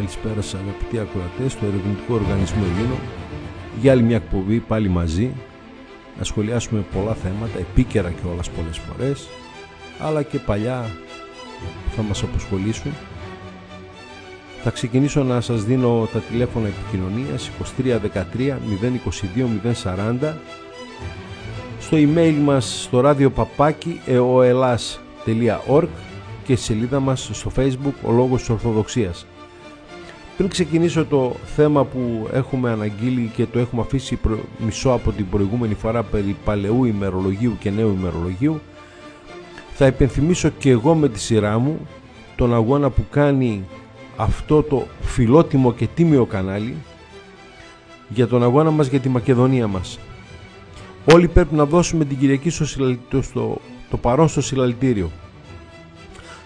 Καλησπέρα σας αγαπητοί ακροατές του Ερευνητικού Οργανισμού Ελλήνων για άλλη μια εκπομπή πάλι μαζί να σχολιάσουμε πολλά θέματα επίκαιρα και όλας πολλές φορές αλλά και παλιά που θα μας αποσχολήσουν θα ξεκινήσω να σας δίνω τα τηλέφωνα επικοινωνίας 2313 022 040 στο email μας στο ραδιοπαπάκι eoelas.org και σελίδα μας στο facebook ο λόγος της Ορθοδοξίας πριν ξεκινήσω το θέμα που έχουμε αναγγείλει και το έχουμε αφήσει μισό από την προηγούμενη φορά περί παλαιού ημερολογίου και νέου ημερολογίου, θα υπενθυμίσω και εγώ με τη σειρά μου τον αγώνα που κάνει αυτό το φιλότιμο και τίμιο κανάλι για τον αγώνα μας για τη Μακεδονία μας. Όλοι πρέπει να δώσουμε την Κυριακή στο, στο το παρόν στο συλλαλητήριο.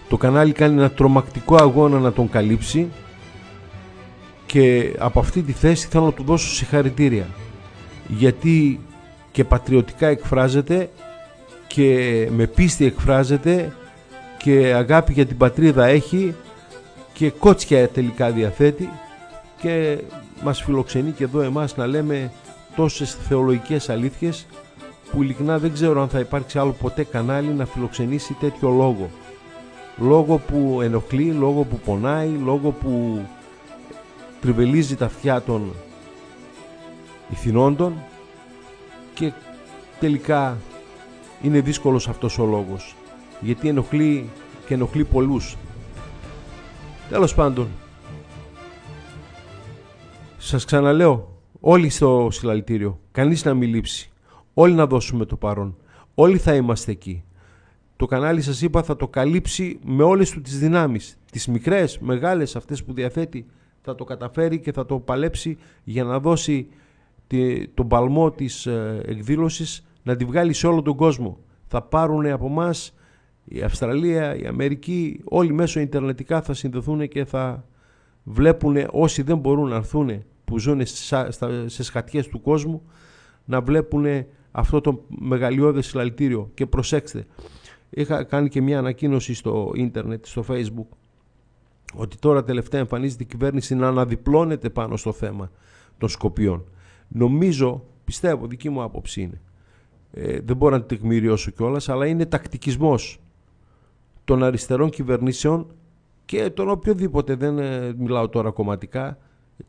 Το κανάλι κάνει ένα τρομακτικό αγώνα να τον καλύψει και από αυτή τη θέση θέλω να του δώσω συγχαρητήρια γιατί και πατριωτικά εκφράζεται και με πίστη εκφράζεται και αγάπη για την πατρίδα έχει και κότσια τελικά διαθέτει και μας φιλοξενεί και εδώ εμάς να λέμε τόσες θεολογικές αλήθειες που ειλικρινά δεν ξέρω αν θα υπάρξει άλλο ποτέ κανάλι να φιλοξενήσει τέτοιο λόγο. Λόγο που ενοχλεί, λόγο που πονάει, λόγο που τριβελίζει τα αυτιά των ηθινόντων και τελικά είναι δύσκολος αυτός ο λόγος γιατί ενοχλεί και ενοχλεί πολλούς τέλος πάντων σας ξαναλέω όλοι στο συλλαλητήριο κανείς να μην λείψει όλοι να δώσουμε το παρόν όλοι θα είμαστε εκεί το κανάλι σας είπα θα το καλύψει με όλες του τις δυνάμεις τις μικρές, μεγάλες αυτές που διαθέτει θα το καταφέρει και θα το παλέψει για να δώσει τον παλμό της ε, εκδήλωσης να τη βγάλει σε όλο τον κόσμο. Θα πάρουν από εμάς η Αυστραλία, η Αμερική, όλοι μέσω ιντερνετικά θα συνδεθούν και θα βλέπουν όσοι δεν μπορούν να έρθουν που ζουν σε σχατιές του κόσμου να βλέπουν αυτό το μεγαλειώδες συλλαλητήριο. Και προσέξτε, είχα κάνει και μια ανακοίνωση στο ίντερνετ, στο facebook ότι τώρα τελευταία εμφανίζεται η κυβέρνηση να αναδιπλώνεται πάνω στο θέμα των Σκοπιών. Νομίζω, πιστεύω, δική μου άποψη είναι, ε, δεν μπορώ να την τεκμηριώσω κιόλας, αλλά είναι τακτικισμός των αριστερών κυβερνήσεων και των οποιοδήποτε, δεν ε, μιλάω τώρα κομματικά,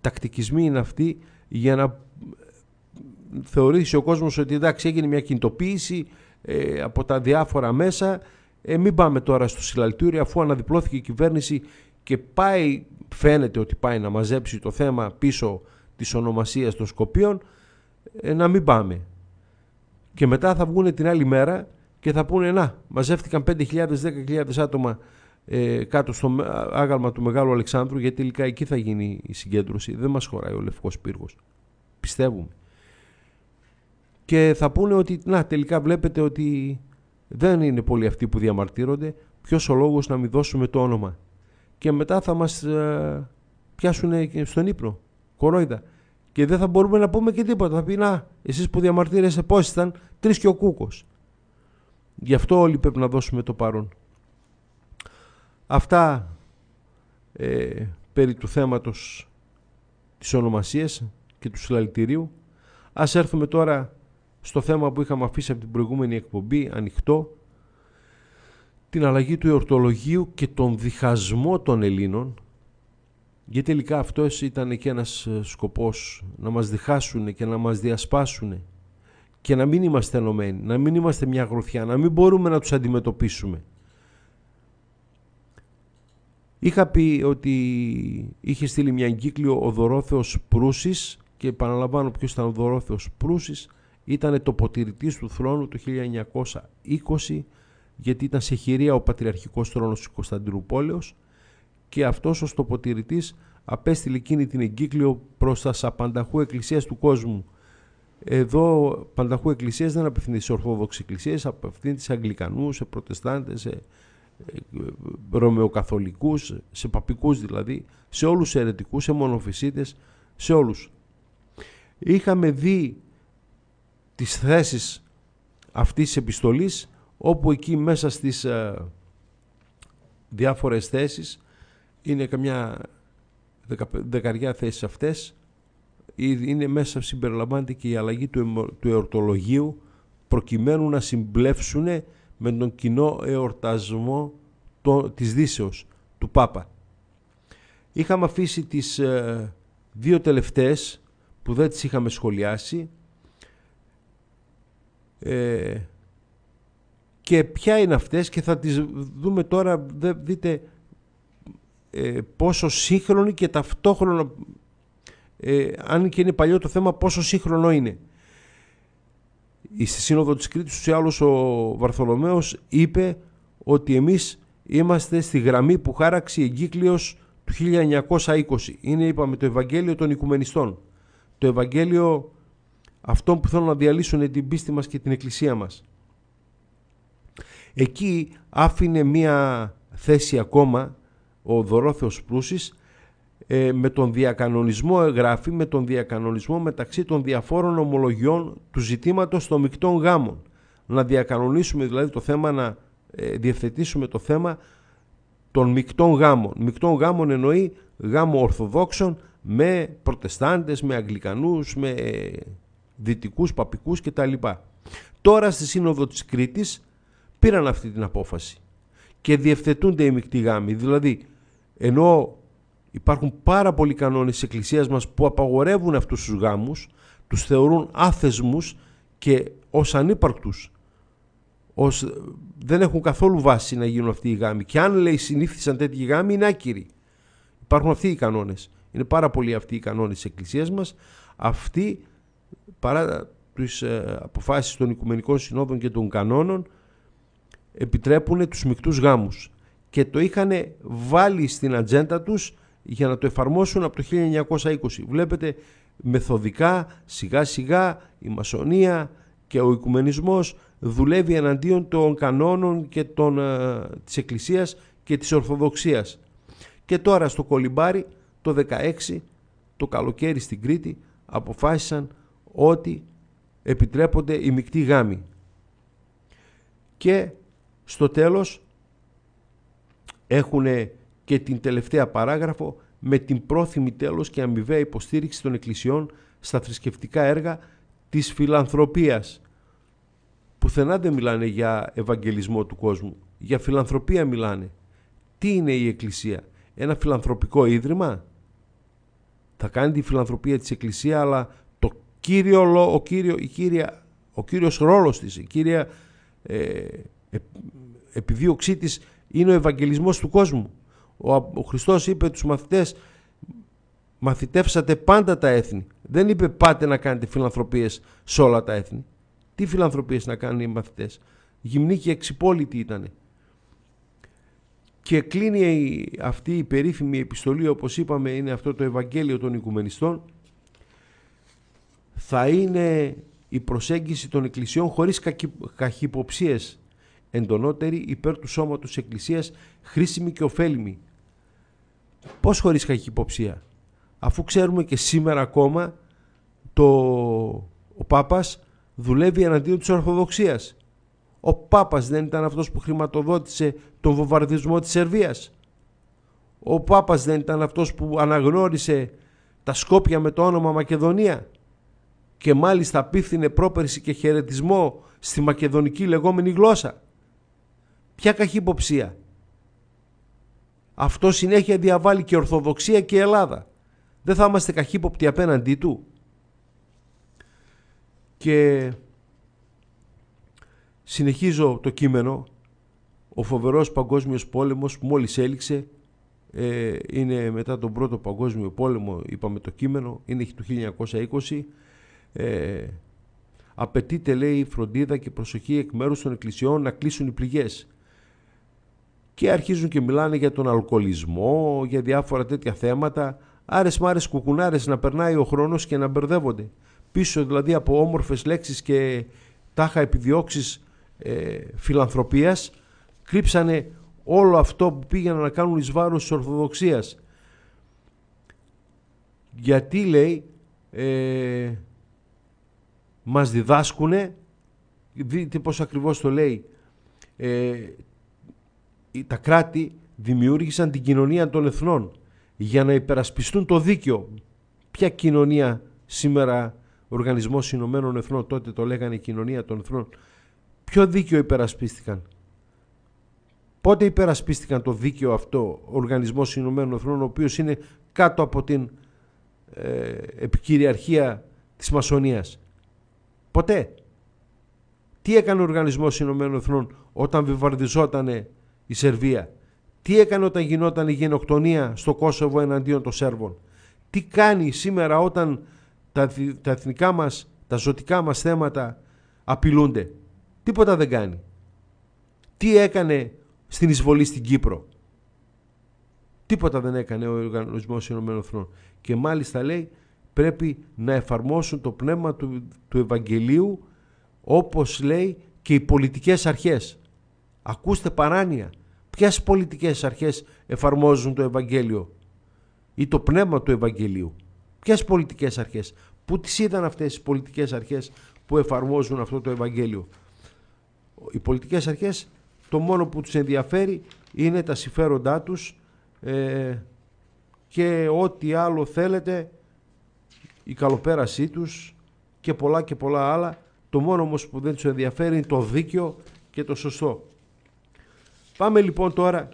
τακτικισμοί είναι αυτοί για να ε, θεωρήσει ο κόσμος ότι εντάξει έγινε μια κινητοποίηση ε, από τα διάφορα μέσα, ε, μην πάμε τώρα στο συλλαλητήριο αφού αναδιπλώθηκε η κυβέρνηση και πάει, φαίνεται ότι πάει να μαζέψει το θέμα πίσω της ονομασίας των Σκοπίων ε, να μην πάμε. Και μετά θα βγουν την άλλη μέρα και θα πούνε να μαζεύτηκαν 5.000, 10.000 άτομα ε, κάτω στο άγαλμα του Μεγάλου Αλεξάνδρου γιατί τελικά εκεί θα γίνει η συγκέντρωση. Δεν μας χωράει ο Λευκός Πύργος. Πιστεύουμε. Και θα πούνε ότι να τελικά βλέπετε ότι δεν είναι πολλοί αυτοί που διαμαρτύρονται. Ποιος ο λόγος να μην δώσουμε το όνομα και μετά θα μας ε, πιάσουν στον ύπνο. Κορόιδα. Και δεν θα μπορούμε να πούμε και τίποτα. Θα πει να, εσείς που διαμαρτύρεσαι πώς ήταν, τρεις και ο κούκος. Γι' αυτό όλοι πρέπει να δώσουμε το παρόν. Αυτά ε, περί του θέματος της ονομασίας και του συλλαλητηρίου. Ας έρθουμε τώρα στο θέμα που είχαμε αφήσει από την προηγούμενη εκπομπή, ανοιχτό, την αλλαγή του εορτολογίου και τον διχασμό των Ελλήνων γιατί τελικά αυτός ήταν και ένας ε, σκοπός να μας διχάσουν και να μας διασπάσουν και να μην είμαστε ενωμένοι, να μην είμαστε μια γροθιά, να μην μπορούμε να τους αντιμετωπίσουμε. Είχα πει ότι είχε στείλει μια εγκύκλιο ο Δωρόθεος Προύσης και επαναλαμβάνω ποιος ήταν ο Δωρόθεος Προύσης, ήταν το ποτηρητής του θρόνου του 1920 γιατί ήταν σε χειρία ο πατριαρχικός τρόνος του Κωνσταντινούπολεως και αυτός ο στοποτηρητής απέστειλε εκείνη την εγκύκλιο προς τα σαπανταχού εκκλησίας του κόσμου. Εδώ πανταχού εκκλησίες δεν απευθύνεται σε ορθόδοξες εκκλησίες, απευθύνεται σε Αγγλικανούς, σε Προτεστάντες, σε ε, ε, Ρωμαιοκαθολικούς, σε παπικούς δηλαδή, σε όλους τους αιρετικούς, σε μονοφυσίτες, σε όλους. Είχαμε δει τις θέσεις αυτής της επιστολής όπου εκεί μέσα στις ε, διάφορες θέσεις είναι καμιά δεκαριά θέσεις αυτές είναι μέσα συμπεριλαμβάνεται και η αλλαγή του, του εορτολογίου προκειμένου να συμπλέψουν με τον κοινό εορτασμό το, της Δύσεως, του Πάπα. Είχαμε αφήσει τις ε, δύο τελευταίες που δεν τις είχαμε σχολιάσει ε, και ποια είναι αυτές και θα τις δούμε τώρα, δείτε ε, πόσο σύγχρονο και ταυτόχρονα, ε, αν και είναι παλιό το θέμα, πόσο σύγχρονο είναι. Στη σύνοδο της Κρήτης του άλλος ο Βαρθολομέος είπε ότι εμείς είμαστε στη γραμμή που χάραξε η εγκύκλειος του 1920. Είναι, είπαμε, το Ευαγγέλιο των Οικουμενιστών. Το Ευαγγέλιο αυτών που θέλουν να διαλύσουν την πίστη μας και την Εκκλησία μας. Εκεί άφηνε μία θέση ακόμα ο Δωρόθεος Προύσης ε, με τον διακανονισμό εγγράφει, με τον διακανονισμό μεταξύ των διαφόρων ομολογιών του ζητήματος των μεικτών γάμων. Να διακανονίσουμε δηλαδή το θέμα, να ε, διευθετήσουμε το θέμα των μεικτών γάμων. Μεικτών γάμων εννοεί γάμο Ορθοδόξων με Προτεστάντες, με Αγγλικανούς, με ε, Δυτικούς, Παπικούς κτλ. Τώρα στη Σύνοδο της Κρήτης πήραν αυτή την απόφαση και διευθετούνται οι μεικτοί γάμοι. Δηλαδή, ενώ υπάρχουν πάρα πολλοί κανόνες της εκκλησίας μας που απαγορεύουν αυτούς τους γάμους, τους θεωρούν άθεσμού και ως ανύπαρκτους, ως δεν έχουν καθόλου βάση να γίνουν αυτοί οι γάμοι. Και αν λέει συνήθισαν τέτοιοι γάμοι είναι άκυροι. Υπάρχουν αυτοί οι κανόνες. Είναι πάρα πολλοί αυτοί οι κανόνες της εκκλησίας μας. Αυτοί παρά τις ε, αποφάσεις των Οικουμενικών Συνόδων και των κανόνων επιτρέπουν τους μικτούς γάμους και το είχαν βάλει στην ατζέντα τους για να το εφαρμόσουν από το 1920. Βλέπετε μεθοδικά, σιγά σιγά η μασονία και ο οικουμενισμός δουλεύει εναντίον των κανόνων και των, ε, της Εκκλησίας και της Ορθοδοξίας. Και τώρα στο Κολυμπάρι το 16 το καλοκαίρι στην Κρήτη αποφάσισαν ότι επιτρέπονται οι μεικτοί γάμοι. Και στο τέλος έχουν και την τελευταία παράγραφο με την πρόθυμη τέλος και αμοιβαία υποστήριξη των εκκλησιών στα θρησκευτικά έργα της φιλανθρωπίας. Πουθενά δεν μιλάνε για ευαγγελισμό του κόσμου, για φιλανθρωπία μιλάνε. Τι είναι η εκκλησία, ένα φιλανθρωπικό ίδρυμα. Θα κάνει τη φιλανθρωπία της εκκλησία αλλά το κύριο, ο, κύριο, η κύρια, κύριος ρόλος της, η κύρια ε, ε, επιδίωξή της είναι ο Ευαγγελισμός του κόσμου. Ο, Χριστός είπε τους μαθητές μαθητεύσατε πάντα τα έθνη. Δεν είπε πάτε να κάνετε φιλανθρωπίες σε όλα τα έθνη. Τι φιλανθρωπίες να κάνουν οι μαθητές. Γυμνοί και εξυπόλοιτοι ήταν Και κλείνει αυτή η περίφημη επιστολή, όπως είπαμε, είναι αυτό το Ευαγγέλιο των Οικουμενιστών. Θα είναι η προσέγγιση των εκκλησιών χωρίς καχυποψίες εντονότερη υπέρ του σώματος Εκκλησίας χρήσιμη και ωφέλιμη. Πώς χωρίς υποψία, αφού ξέρουμε και σήμερα ακόμα το... ο Πάπας δουλεύει εναντίον της Ορθοδοξίας. Ο Πάπας δεν ήταν αυτός που χρηματοδότησε τον βομβαρδισμό της Σερβίας. Ο Πάπας δεν ήταν αυτός που αναγνώρισε τα Σκόπια με το όνομα Μακεδονία και μάλιστα πίθινε πρόπερση και χαιρετισμό στη μακεδονική λεγόμενη γλώσσα. Ποια καχυποψία. Αυτό συνέχεια διαβάλλει και Ορθοδοξία και Ελλάδα. Δεν θα είμαστε καχύποπτοι απέναντί του. Και συνεχίζω το κείμενο. Ο φοβερός παγκόσμιος πόλεμος που μόλις έληξε ε, είναι μετά τον πρώτο παγκόσμιο πόλεμο, είπαμε το κείμενο, είναι του 1920. Ε, απαιτείται λέει φροντίδα και προσοχή εκ μέρους των εκκλησιών να κλείσουν οι πληγές και αρχίζουν και μιλάνε για τον αλκοολισμό, για διάφορα τέτοια θέματα. Άρες μάρες κουκουνάρες να περνάει ο χρόνος και να μπερδεύονται. Πίσω δηλαδή από όμορφες λέξεις και τάχα επιδιώξεις ε, φιλανθρωπίας κρύψανε όλο αυτό που πήγαιναν να κάνουν εις βάρος της Ορθοδοξίας. Γιατί λέει ε, μας διδάσκουνε, δείτε πώς ακριβώς το λέει, ε, τα κράτη δημιούργησαν την κοινωνία των εθνών για να υπερασπιστούν το δίκαιο. Ποια κοινωνία σήμερα ο Οργανισμός Ηνωμένων Εθνών, τότε το λέγανε κοινωνία των εθνών, ποιο δίκαιο υπερασπίστηκαν. Πότε υπερασπίστηκαν το δίκαιο αυτό ο Οργανισμός Ηνωμένων Εθνών, ο οποίος είναι κάτω από την ε, επικυριαρχία της μασονίας. Ποτέ. Τι έκανε ο Οργανισμός Ηνωμένων Εθνών όταν βιβαρδιζότανε η Σερβία. Τι έκανε όταν γινόταν η γενοκτονία στο Κόσοβο εναντίον των Σέρβων. Τι κάνει σήμερα όταν τα, τα εθνικά μας, τα ζωτικά μας θέματα απειλούνται. Τίποτα δεν κάνει. Τι έκανε στην εισβολή στην Κύπρο. Τίποτα δεν έκανε ο Οργανισμός Ηνωμένων Και μάλιστα λέει πρέπει να εφαρμόσουν το πνεύμα του, του Ευαγγελίου όπως λέει και οι πολιτικές αρχές. Ακούστε παράνοια. Ποιες πολιτικές αρχές εφαρμόζουν το Ευαγγέλιο ή το πνεύμα του Ευαγγελίου. Ποιες πολιτικές αρχές. Πού τις ήταν αυτές οι πολιτικές αρχές που εφαρμόζουν αυτό το Ευαγγέλιο. Οι πολιτικές αρχές το μόνο που τους ενδιαφέρει είναι τα συμφέροντά τους ε, και ό,τι άλλο θέλετε η καλοπέρασή τους και πολλά και πολλά άλλα το μόνο όμως που δεν τους ενδιαφέρει είναι το δίκαιο και το σωστό. Πάμε λοιπόν τώρα,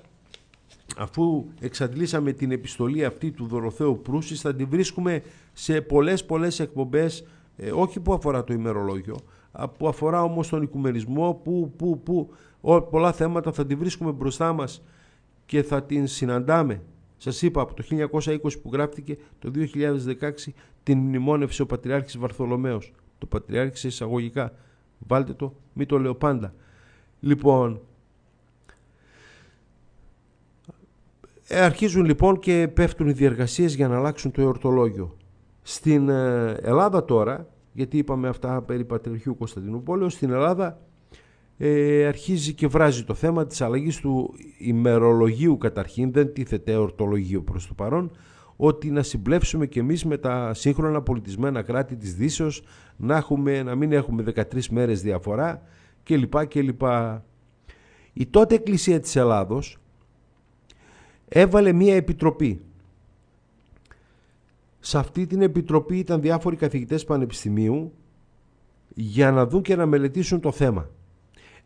αφού εξαντλήσαμε την επιστολή αυτή του Δωροθέου Προύσης, θα την βρίσκουμε σε πολλές πολλές εκπομπές, ε, όχι που αφορά το ημερολόγιο, που αφορά όμως τον οικουμενισμό, που, που, που πολλά θέματα θα την βρίσκουμε μπροστά μας και θα την συναντάμε. Σας είπα από το 1920 που γράφτηκε το 2016 την μνημόνευση ο Πατριάρχης Βαρθολομαίος. Το σε εισαγωγικά. Βάλτε το, μην το λέω πάντα. Λοιπόν, Ε, αρχίζουν λοιπόν και πέφτουν οι διεργασίες για να αλλάξουν το εορτολόγιο. Στην ε, Ελλάδα τώρα, γιατί είπαμε αυτά περί Πατριαρχείου Κωνσταντινούπολεως στην Ελλάδα ε, αρχίζει και βράζει το θέμα της αλλαγής του ημερολογίου καταρχήν, δεν τίθεται εορτολογίο προς το παρόν, ότι να συμπλέψουμε και εμείς με τα σύγχρονα πολιτισμένα κράτη της Δύσεως, να, έχουμε, να μην έχουμε 13 μέρες διαφορά κλπ. κλπ. Η τότε Εκκλησία της Ελλάδος έβαλε μία επιτροπή. Σε αυτή την επιτροπή ήταν διάφοροι καθηγητές πανεπιστημίου για να δουν και να μελετήσουν το θέμα.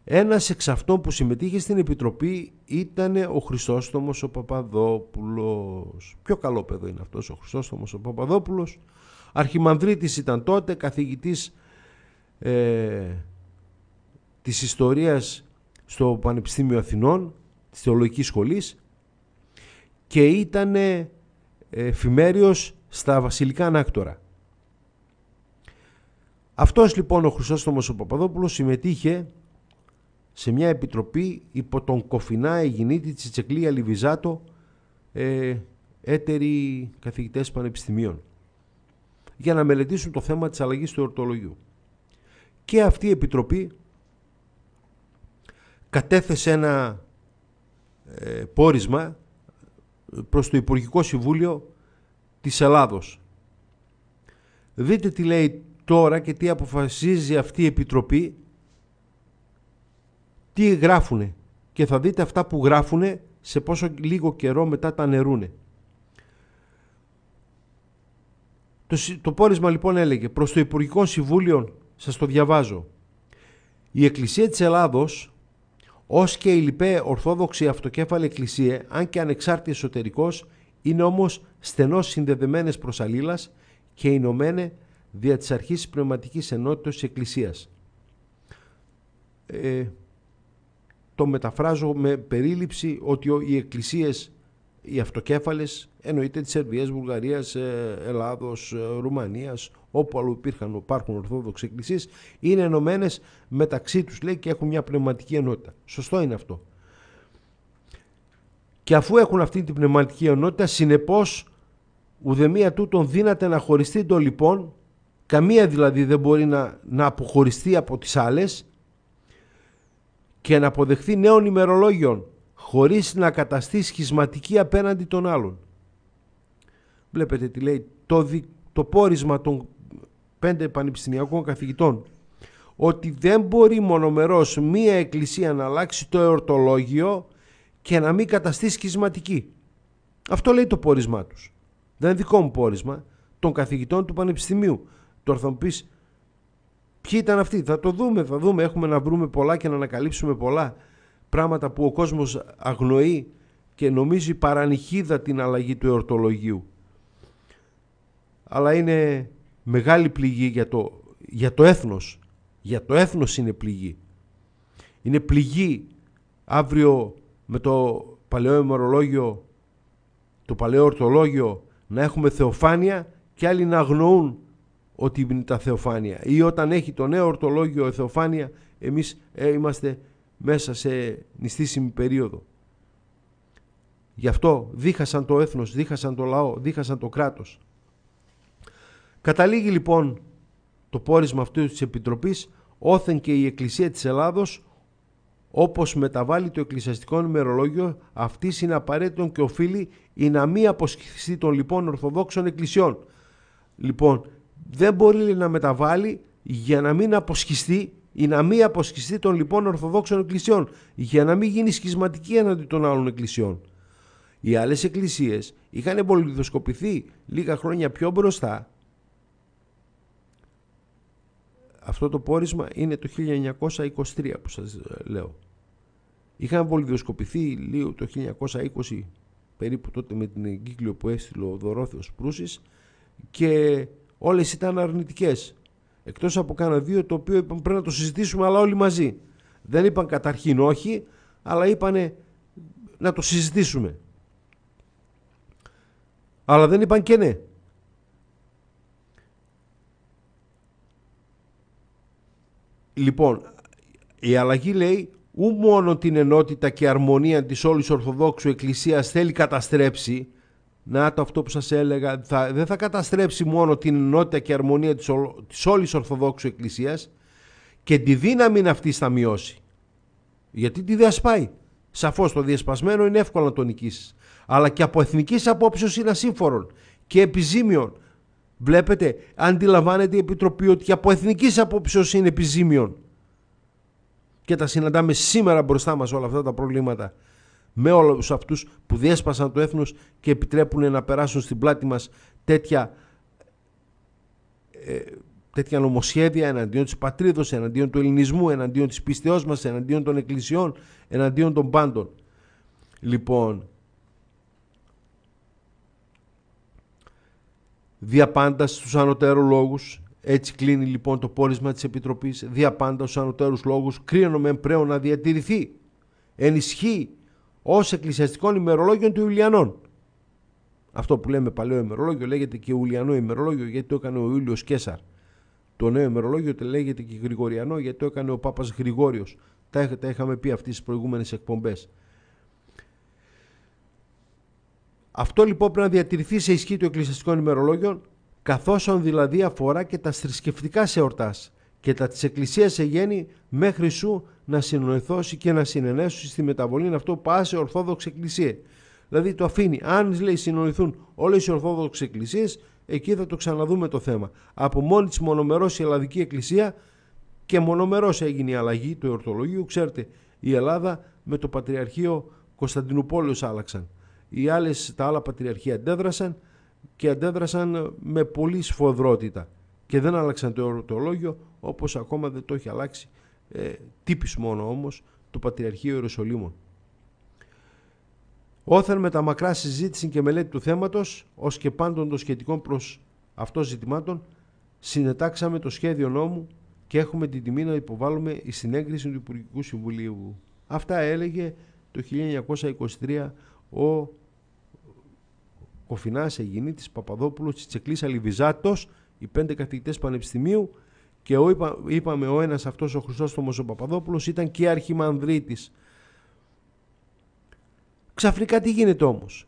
Ένας εξ αυτών που συμμετείχε στην επιτροπή ήταν ο Χριστόστομος ο Παπαδόπουλος. Πιο καλό παιδό είναι αυτός ο Χριστόστομος ο Παπαδόπουλος. Αρχιμανδρίτης ήταν τότε, καθηγητής ε, της ιστορίας στο Πανεπιστήμιο Αθηνών, της Θεολογικής Σχολής και ήταν ε, εφημέριος στα βασιλικά ανάκτορα. Αυτός λοιπόν ο Χρυσόστομος ο Παπαδόπουλος συμμετείχε σε μια επιτροπή υπό τον Κοφινά Αιγινίτη Τσιτσεκλία Λιβιζάτο ε, έτεροι καθηγητές πανεπιστημίων για να μελετήσουν το θέμα της αλλαγής του ορτολογιού. Και αυτή η επιτροπή κατέθεσε ένα ε, πόρισμα προς το Υπουργικό Συμβούλιο της Ελλάδος. Δείτε τι λέει τώρα και τι αποφασίζει αυτή η Επιτροπή, τι γράφουνε και θα δείτε αυτά που γράφουνε σε πόσο λίγο καιρό μετά τα νερούνε. Το, το πόρισμα λοιπόν έλεγε προς το Υπουργικό Συμβούλιο, σας το διαβάζω, η Εκκλησία της Ελλάδος Ως και η λοιπέ Ορθόδοξη Αυτοκέφαλη Εκκλησία, αν και ανεξάρτητη εσωτερικώ, είναι όμως στενώς συνδεδεμένες προς και ηνωμένε δια της αρχής πνευματικής ενότητας της Εκκλησίας. Ε, το μεταφράζω με περίληψη ότι οι εκκλησίες οι αυτοκέφαλες εννοείται της Σερβίας, Βουλγαρίας, ε, Ελλάδος, ε, Ρουμανίας όπου αλλού υπήρχαν, υπάρχουν ορθόδοξες εκκλησίες είναι ενωμένες μεταξύ τους λέει και έχουν μια πνευματική ενότητα σωστό είναι αυτό και αφού έχουν αυτή την πνευματική ενότητα συνεπώς ουδεμία τούτων δύναται να χωριστεί το λοιπόν καμία δηλαδή δεν μπορεί να, να αποχωριστεί από τις άλλες και να αποδεχθεί νέων ημερολόγιων χωρίς να καταστεί σχισματική απέναντι των άλλων. Βλέπετε τι λέει το, πόρισμα των πέντε πανεπιστημιακών καθηγητών ότι δεν μπορεί μονομερός μία εκκλησία να αλλάξει το εορτολόγιο και να μην καταστεί σχισματική. Αυτό λέει το πόρισμά τους. Δεν είναι δικό μου πόρισμα των καθηγητών του Πανεπιστημίου. Τώρα θα μου πεις ποιοι ήταν αυτοί. Θα το δούμε, θα δούμε. Έχουμε να βρούμε πολλά και να ανακαλύψουμε πολλά πράγματα που ο κόσμος αγνοεί και νομίζει παρανυχίδα την αλλαγή του εορτολογίου. Αλλά είναι μεγάλη πληγή για το, για το έθνος. Για το έθνος είναι πληγή. Είναι πληγή αύριο με το παλαιό ημερολόγιο, το παλαιό ορτολόγιο να έχουμε θεοφάνεια και άλλοι να αγνοούν ότι είναι τα θεοφάνεια. Ή όταν έχει το νέο ορτολόγιο η θεοφάνεια εμείς ε, είμαστε μέσα σε νηστίσιμη περίοδο. Γι' αυτό δίχασαν το έθνος, δίχασαν το λαό, δίχασαν το κράτος. Καταλήγει λοιπόν το πόρισμα αυτού της Επιτροπής όθεν και η Εκκλησία της Ελλάδος όπως μεταβάλλει το εκκλησιαστικό ημερολόγιο αυτή είναι απαραίτητο και οφείλει η να μην αποσχιστεί των λοιπόν Ορθοδόξων Εκκλησιών. Λοιπόν, δεν μπορεί να μεταβάλλει για να μην αποσχιστεί ή να μην αποσχιστεί των λοιπόν Ορθοδόξων Εκκλησιών για να μην γίνει σχισματική έναντι των άλλων Εκκλησιών. Οι άλλες εκκλησίες είχαν πολιτοσκοπηθεί λίγα χρόνια πιο μπροστά. Αυτό το πόρισμα είναι το 1923 που σας λέω. Είχαν πολιτοσκοπηθεί λίγο το 1920 περίπου τότε με την εγκύκλιο που έστειλε ο Δωρόθεος Προύσης και όλες ήταν αρνητικές Εκτός από κάνα δύο το οποίο είπαν πρέπει να το συζητήσουμε, αλλά όλοι μαζί. Δεν είπαν καταρχήν όχι, αλλά είπανε να το συζητήσουμε. Αλλά δεν είπαν και ναι. Λοιπόν, η αλλαγή λέει ου μόνο την ενότητα και αρμονία της όλης Ορθοδόξου Εκκλησίας θέλει καταστρέψει να το αυτό που σας έλεγα, θα, δεν θα καταστρέψει μόνο την ενότητα και αρμονία της, της όλης Ορθοδόξου Εκκλησίας και τη δύναμη αυτή θα μειώσει. Γιατί τη διασπάει. Σαφώς το διασπασμένο είναι εύκολο να το νικήσεις. Αλλά και από εθνικής απόψεως είναι ασύμφορον και επιζήμιον. Βλέπετε, αντιλαμβάνεται η Επιτροπή ότι και από εθνικής απόψεως είναι επιζήμιον. Και τα συναντάμε σήμερα μπροστά μας όλα αυτά τα προβλήματα με όλους αυτούς που διέσπασαν το έθνος και επιτρέπουν να περάσουν στην πλάτη μας τέτοια, ε, τέτοια νομοσχέδια εναντίον της πατρίδος, εναντίον του ελληνισμού, εναντίον της πίστεώς μας, εναντίον των εκκλησιών, εναντίον των πάντων. Λοιπόν, διαπάντα στους ανωτέρους λόγους, έτσι κλείνει λοιπόν το πόρισμα της Επιτροπής, διαπάντα στους ανωτέρους λόγους, κρίνομαι πρέπει να διατηρηθεί, ενισχύει ως εκκλησιαστικών ημερολόγιων του Ιουλιανών. Αυτό που λέμε παλαιό ημερολόγιο λέγεται και Ιουλιανό ημερολόγιο γιατί το έκανε ο Ιούλιος Κέσσαρ. Το νέο ημερολόγιο το λέγεται και Γρηγοριανό γιατί το έκανε ο Πάπας Γρηγόριος. Τα, τα είχαμε πει αυτές τις προηγούμενες εκπομπές. Αυτό λοιπόν πρέπει να διατηρηθεί σε ισχύ των εκκλησιαστικών ημερολόγιων καθώς δηλαδή αφορά και τα θρησκευτικά σε ορτάς και τα της Εκκλησίας σε γέννη μέχρι σου να συνοηθώσει και να συνενέσει στη μεταβολή αυτό πάσε Ορθόδοξη Εκκλησία. Δηλαδή το αφήνει. Αν λέει συνοηθούν όλες οι Ορθόδοξες Εκκλησίες, εκεί θα το ξαναδούμε το θέμα. Από μόνη της μονομερός η Ελλαδική Εκκλησία και μονομερός έγινε η αλλαγή του Ορθολογίου. Ξέρετε, η Ελλάδα με το Πατριαρχείο Κωνσταντινούπολεως άλλαξαν. Οι άλλες, τα άλλα πατριαρχεία αντέδρασαν και αντέδρασαν με πολλή σφοδρότητα και δεν άλλαξαν το ορτολόγιο όπως ακόμα δεν το έχει αλλάξει ε, τύπης μόνο όμως το Πατριαρχείο Ιεροσολύμων. Όθεν με τα μακρά συζήτηση και μελέτη του θέματος, ως και πάντων των σχετικών προς αυτό ζητημάτων, συνετάξαμε το σχέδιο νόμου και έχουμε την τιμή να υποβάλουμε η συνέγκριση του Υπουργικού Συμβουλίου. Αυτά έλεγε το 1923 ο Κοφινάς Αιγινήτης Παπαδόπουλος της Τσεκλής Αλιβιζάτος, οι πέντε καθηγητές Πανεπιστημίου και ο, είπαμε ο ένας αυτός ο Χριστόστομος ο Παπαδόπουλος ήταν και αρχιμανδρίτης. Ξαφνικά τι γίνεται όμως.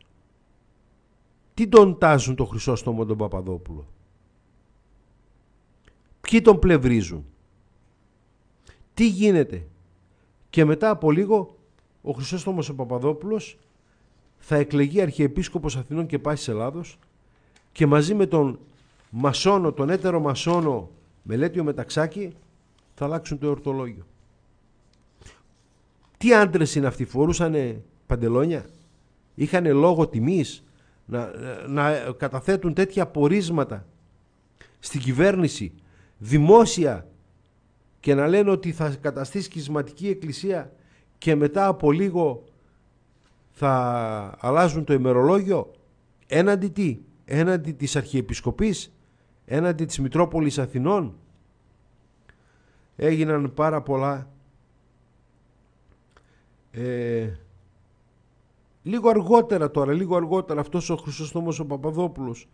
Τι τον τάζουν τον Χρυσόστομο τον Παπαδόπουλο. Ποιοι τον πλευρίζουν. Τι γίνεται. Και μετά από λίγο ο Χρυσόστομος ο Παπαδόπουλος θα εκλεγεί Αρχιεπίσκοπος Αθηνών και Πάσης Ελλάδος και μαζί με τον Μασόνο, τον έτερο Μασόνο Μελέτιο ο μεταξάκι θα αλλάξουν το ορτολόγιο. Τι άντρες είναι αυτοί, φορούσαν παντελόνια, είχαν λόγο τιμής να, να καταθέτουν τέτοια πορίσματα στην κυβέρνηση δημόσια και να λένε ότι θα καταστεί σχισματική εκκλησία και μετά από λίγο θα αλλάζουν το ημερολόγιο έναντι τι, έναντι της Αρχιεπισκοπής έναντι της Μητρόπολης Αθηνών έγιναν πάρα πολλά ε, λίγο αργότερα τώρα λίγο αργότερα αυτός ο Χρυσοστόμος ο Παπαδόπουλος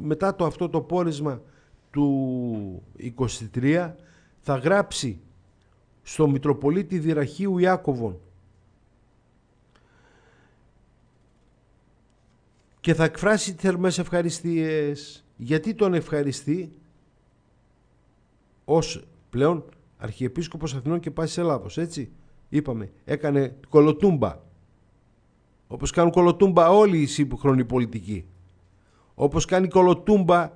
μετά το αυτό το πόρισμα του 23 θα γράψει στο Μητροπολίτη Δηραχίου Ιάκωβων. και θα εκφράσει θερμές ευχαριστίες γιατί τον ευχαριστεί ως πλέον Αρχιεπίσκοπος Αθηνών και Πάσης Ελλάδος, έτσι. Είπαμε, έκανε κολοτούμπα. Όπως κάνουν κολοτούμπα όλοι οι σύγχρονοι πολιτικοί. Όπως κάνει κολοτούμπα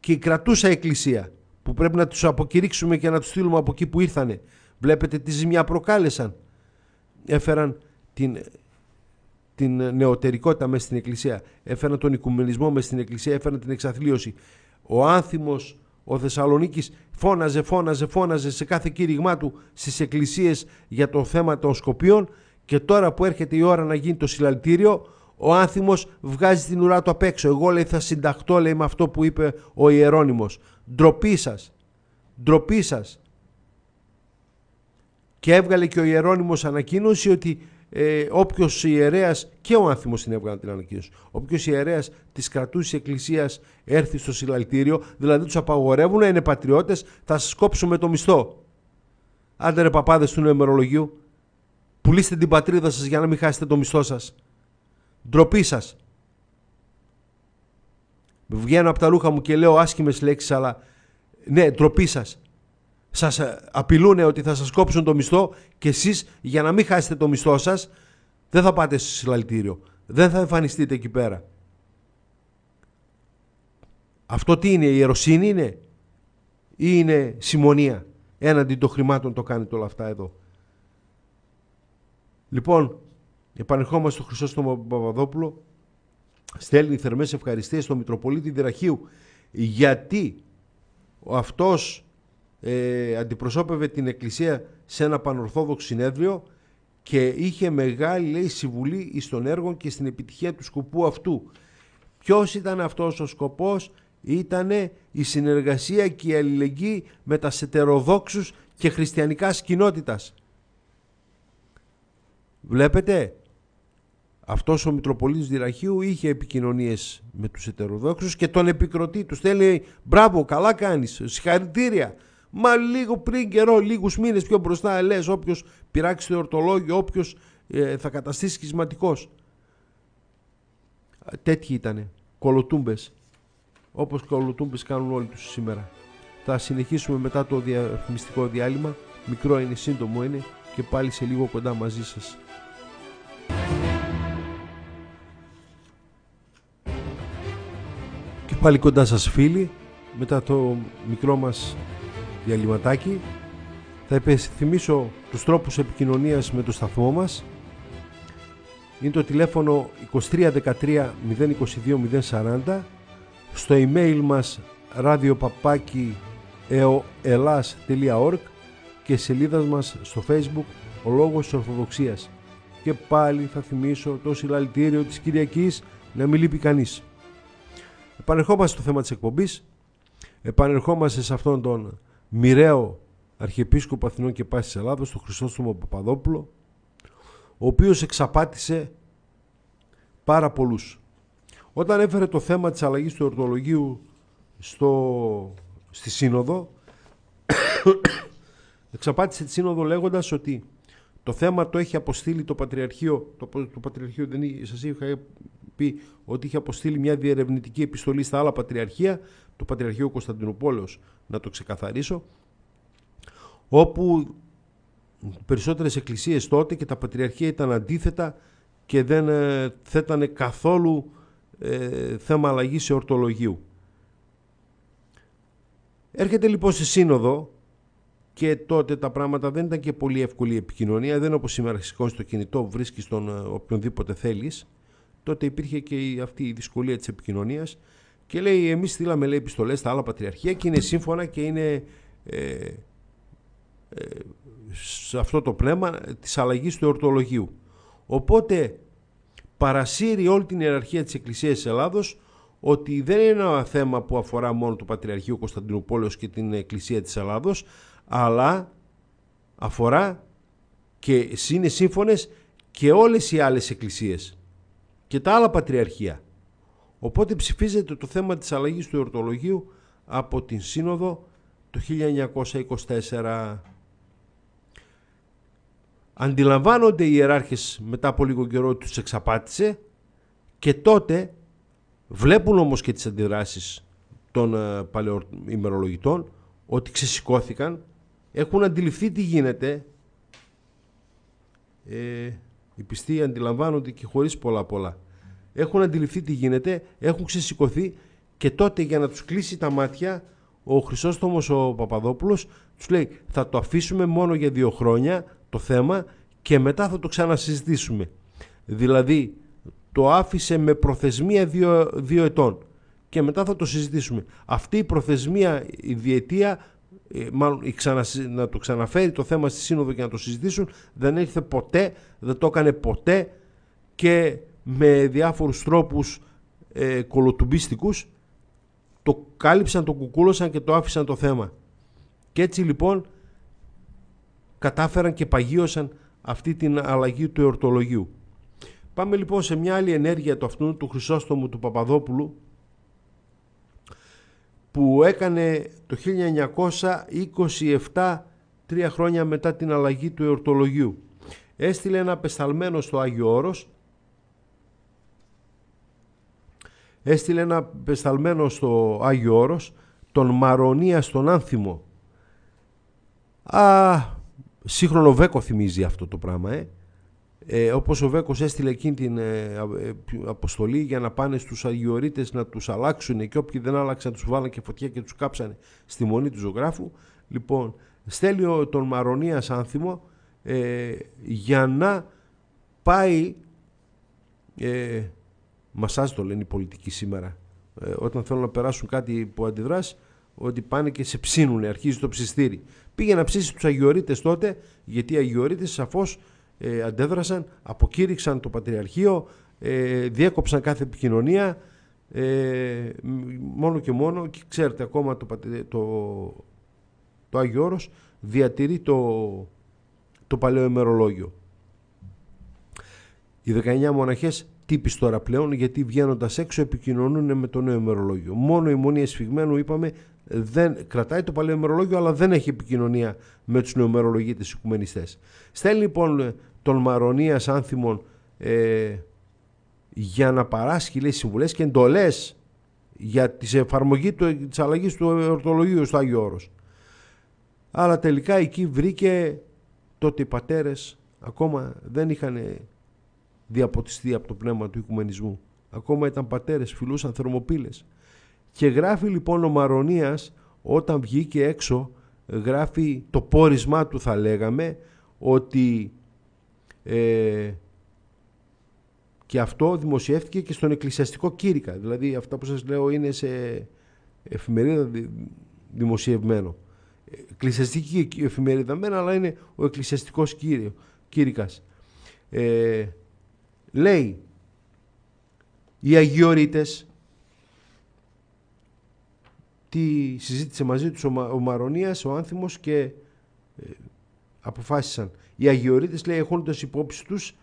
και η κρατούσα εκκλησία που πρέπει να τους αποκηρύξουμε και να τους στείλουμε από εκεί που ήρθανε. Βλέπετε τι ζημιά προκάλεσαν. Έφεραν την την νεωτερικότητα μέσα στην Εκκλησία, έφεραν τον οικουμενισμό μέσα στην Εκκλησία, έφεραν την εξαθλίωση. Ο άνθιμο, ο Θεσσαλονίκης φώναζε, φώναζε, φώναζε σε κάθε κήρυγμά του στις εκκλησίες για το θέμα των Σκοπίων και τώρα που έρχεται η ώρα να γίνει το συλλαλητήριο ο άνθιμο βγάζει την ουρά του απ' έξω. Εγώ λέει θα συνταχτώ λέει με αυτό που είπε ο Ιερώνυμος. Ντροπή σας. Ντροπή σας. Και έβγαλε και ο Ιερώνημο ανακοίνωση ότι ε, όποιος ιερέας και ο άνθιμος την έβγαλε την ανακοίνωση. Όποιος ιερέας της κρατούσης εκκλησίας έρθει στο συλλαλητήριο, δηλαδή τους απαγορεύουν να είναι πατριώτες, θα σας κόψουμε το μισθό. Άντε ρε παπάδες του νοημερολογίου πουλήστε την πατρίδα σας για να μην χάσετε το μισθό σας. Ντροπή σας. Βγαίνω από τα ρούχα μου και λέω άσχημες λέξεις, αλλά ναι, ντροπή σας σας ε, απειλούν ότι θα σας κόψουν το μισθό και εσείς για να μην χάσετε το μισθό σας δεν θα πάτε στο συλλαλητήριο. Δεν θα εμφανιστείτε εκεί πέρα. Αυτό τι είναι, η ιεροσύνη είναι ή είναι συμμονία έναντι των χρημάτων το κάνετε όλα αυτά εδώ. Λοιπόν, επανερχόμαστε στο Χρυσόστομο Παπαδόπουλο. Στέλνει θερμές ευχαριστίες στον Μητροπολίτη Δηραχείου γιατί αυτός ε, αντιπροσώπευε την Εκκλησία σε ένα πανορθόδοξο συνέδριο και είχε μεγάλη λέει, συμβουλή εις τον έργο και στην επιτυχία του σκοπού αυτού. Ποιος ήταν αυτός ο σκοπός, ήταν η συνεργασία και η αλληλεγγύη με τα σετεροδόξους και χριστιανικάς κοινότητας. Βλέπετε, αυτός ο Μητροπολίτης Δηραχείου είχε επικοινωνίες με τους ετεροδόξους και τον επικροτεί, τους. στέλνει μπράβο, καλά κάνεις, συγχαρητήρια, Μα λίγο πριν καιρό, λίγους μήνες πιο μπροστά, Λες όποιος πειράξει το ορτολόγιο, Όποιος ε, θα καταστήσει σχισματικός. Ε, τέτοιοι ήτανε Κολοτούμπες Όπως κολοτούμπες κάνουν όλοι τους σήμερα. Θα συνεχίσουμε μετά το διαφημιστικό διάλειμμα. Μικρό είναι, σύντομο είναι και πάλι σε λίγο κοντά μαζί σας. Και πάλι κοντά σας φίλοι, μετά το μικρό μας διαλυματάκι. Θα υπενθυμίσω τους τρόπους επικοινωνίας με το σταθμό μας. Είναι το τηλέφωνο 2313 022 040 στο email μας radiopapakieoelas.org και σελίδας μας στο facebook ο λόγος της Ορθοδοξίας. Και πάλι θα θυμίσω το συλλαλητήριο της Κυριακής να μην λείπει κανείς. Επανερχόμαστε στο θέμα της εκπομπής, επανερχόμαστε σε αυτόν τον μοιραίο Αρχιεπίσκοπο Αθηνών και Πάσης Ελλάδος, τον Χριστόστομο Παπαδόπουλο, ο οποίος εξαπάτησε πάρα πολλούς. Όταν έφερε το θέμα της αλλαγής του ορτολογίου στο, στη Σύνοδο, εξαπάτησε τη Σύνοδο λέγοντας ότι το θέμα το έχει αποστείλει το Πατριαρχείο, το, Πατριαρχείο δεν σας είχα πει ότι είχε αποστείλει μια διερευνητική επιστολή στα άλλα Πατριαρχεία του Πατριαρχείου Κωνσταντινούπολεως, να το ξεκαθαρίσω, όπου περισσότερες εκκλησίες τότε και τα Πατριαρχία ήταν αντίθετα και δεν ε, θέτανε καθόλου ε, θέμα αλλαγής σε Έρχεται λοιπόν σε σύνοδο και τότε τα πράγματα δεν ήταν και πολύ εύκολη επικοινωνία. Δεν όπως σήμερα σηκώνεις το κινητό, βρίσκεις τον ε, οποιονδήποτε θέλεις. Τότε υπήρχε και αυτή η δυσκολία της επικοινωνίας. Και λέει, εμείς στείλαμε λέει, επιστολές στα άλλα πατριαρχία και είναι σύμφωνα και είναι ε, ε σε αυτό το πνεύμα της αλλαγής του εορτολογίου. Οπότε παρασύρει όλη την ιεραρχία της Εκκλησίας της Ελλάδος ότι δεν είναι ένα θέμα που αφορά μόνο το Πατριαρχείο Κωνσταντινούπολεως και την Εκκλησία της Ελλάδος αλλά αφορά και είναι σύμφωνες και όλες οι άλλες εκκλησίες και τα άλλα πατριαρχία. Οπότε ψηφίζεται το θέμα της αλλαγής του εορτολογίου από την Σύνοδο το 1924. Αντιλαμβάνονται οι ιεράρχες μετά από λίγο καιρό ότι τους εξαπάτησε και τότε βλέπουν όμως και τις αντιδράσεις των ε, παλαιοημερολογητών ότι ξεσηκώθηκαν, έχουν αντιληφθεί τι γίνεται. Ε, οι πιστοί αντιλαμβάνονται και χωρίς πολλά πολλά έχουν αντιληφθεί τι γίνεται, έχουν ξεσηκωθεί και τότε για να τους κλείσει τα μάτια ο Χρυσόστομος ο Παπαδόπουλος τους λέει θα το αφήσουμε μόνο για δύο χρόνια το θέμα και μετά θα το ξανασυζητήσουμε. Δηλαδή το άφησε με προθεσμία δύο, δύο ετών και μετά θα το συζητήσουμε. Αυτή η προθεσμία, η διετία, ε, μάλλον η ξανα να το ξαναφέρει το θέμα στη Σύνοδο και να το συζητήσουν, δεν έρθε ποτέ, δεν το έκανε ποτέ και με διάφορους τρόπους ε, κολοτουμπίστικους το κάλυψαν, το κουκούλωσαν και το άφησαν το θέμα. Και έτσι λοιπόν κατάφεραν και παγίωσαν αυτή την αλλαγή του εορτολογίου. Πάμε λοιπόν σε μια άλλη ενέργεια του αυτού του Χρυσόστομου του Παπαδόπουλου που έκανε το 1927 τρία χρόνια μετά την αλλαγή του εορτολογίου. Έστειλε ένα πεσταλμένο στο Άγιο Όρος έστειλε ένα πεσταλμένο στο Άγιο Όρος τον Μαρονία στον Άνθιμο. Α, σύγχρονο Βέκο θυμίζει αυτό το πράγμα, ε. ε όπως ο Βέκος έστειλε εκείνη την ε, ε, αποστολή για να πάνε στους Αγιορείτες να τους αλλάξουν και όποιοι δεν άλλαξαν τους βάλανε και φωτιά και τους κάψανε στη μονή του ζωγράφου. Λοιπόν, στέλνει τον Μαρονία Άνθιμο ε, για να πάει ε, Μασάζ το λένε οι πολιτικοί σήμερα. Ε, όταν θέλουν να περάσουν κάτι που αντιδράσει, ότι πάνε και σε ψήνουν, αρχίζει το ψιστήρι. Πήγε να ψήσει τους Αγιορείτες τότε, γιατί οι Αγιορείτες σαφώς ε, αντέδρασαν, αποκήρυξαν το Πατριαρχείο, ε, διέκοψαν κάθε επικοινωνία. Ε, μόνο και μόνο και ξέρετε ακόμα το, το, το Άγιο διατηρεί το, το παλαιό ημερολόγιο οι 19 μοναχές τύπης τώρα πλέον, γιατί βγαίνοντας έξω επικοινωνούν με το νέο ημερολόγιο. Μόνο η μονή Εσφυγμένου είπαμε, δεν, κρατάει το παλαιό ημερολόγιο, αλλά δεν έχει επικοινωνία με τους νεομερολογίτες οικουμενιστές. Στέλνει λοιπόν τον Μαρονία Άνθιμον ε, για να παράσχει λέει, συμβουλές και εντολές για τη εφαρμογή του, της του ορτολογίου στο Άγιο Όρος. Αλλά τελικά εκεί βρήκε τότε οι πατέρες ακόμα δεν είχαν διαποτιστεί από το πνεύμα του οικουμενισμού. Ακόμα ήταν πατέρες, φιλούσαν θερμοπύλες. Και γράφει λοιπόν ο Μαρονίας όταν βγήκε έξω, γράφει το πόρισμά του θα λέγαμε, ότι ε, και αυτό δημοσιεύτηκε και στον εκκλησιαστικό κήρυκα. Δηλαδή αυτά που σας λέω είναι σε εφημερίδα δημοσιευμένο. Εκκλησιαστική εφημερίδα μένα, αλλά είναι ο εκκλησιαστικός κήρυκας. Ε, λέει οι Αγιορείτες τι συζήτησε μαζί τους ο, Μαρονίας, ο Άνθιμος και ε, αποφάσισαν. Οι Αγιορείτες λέει έχοντας υπόψη τους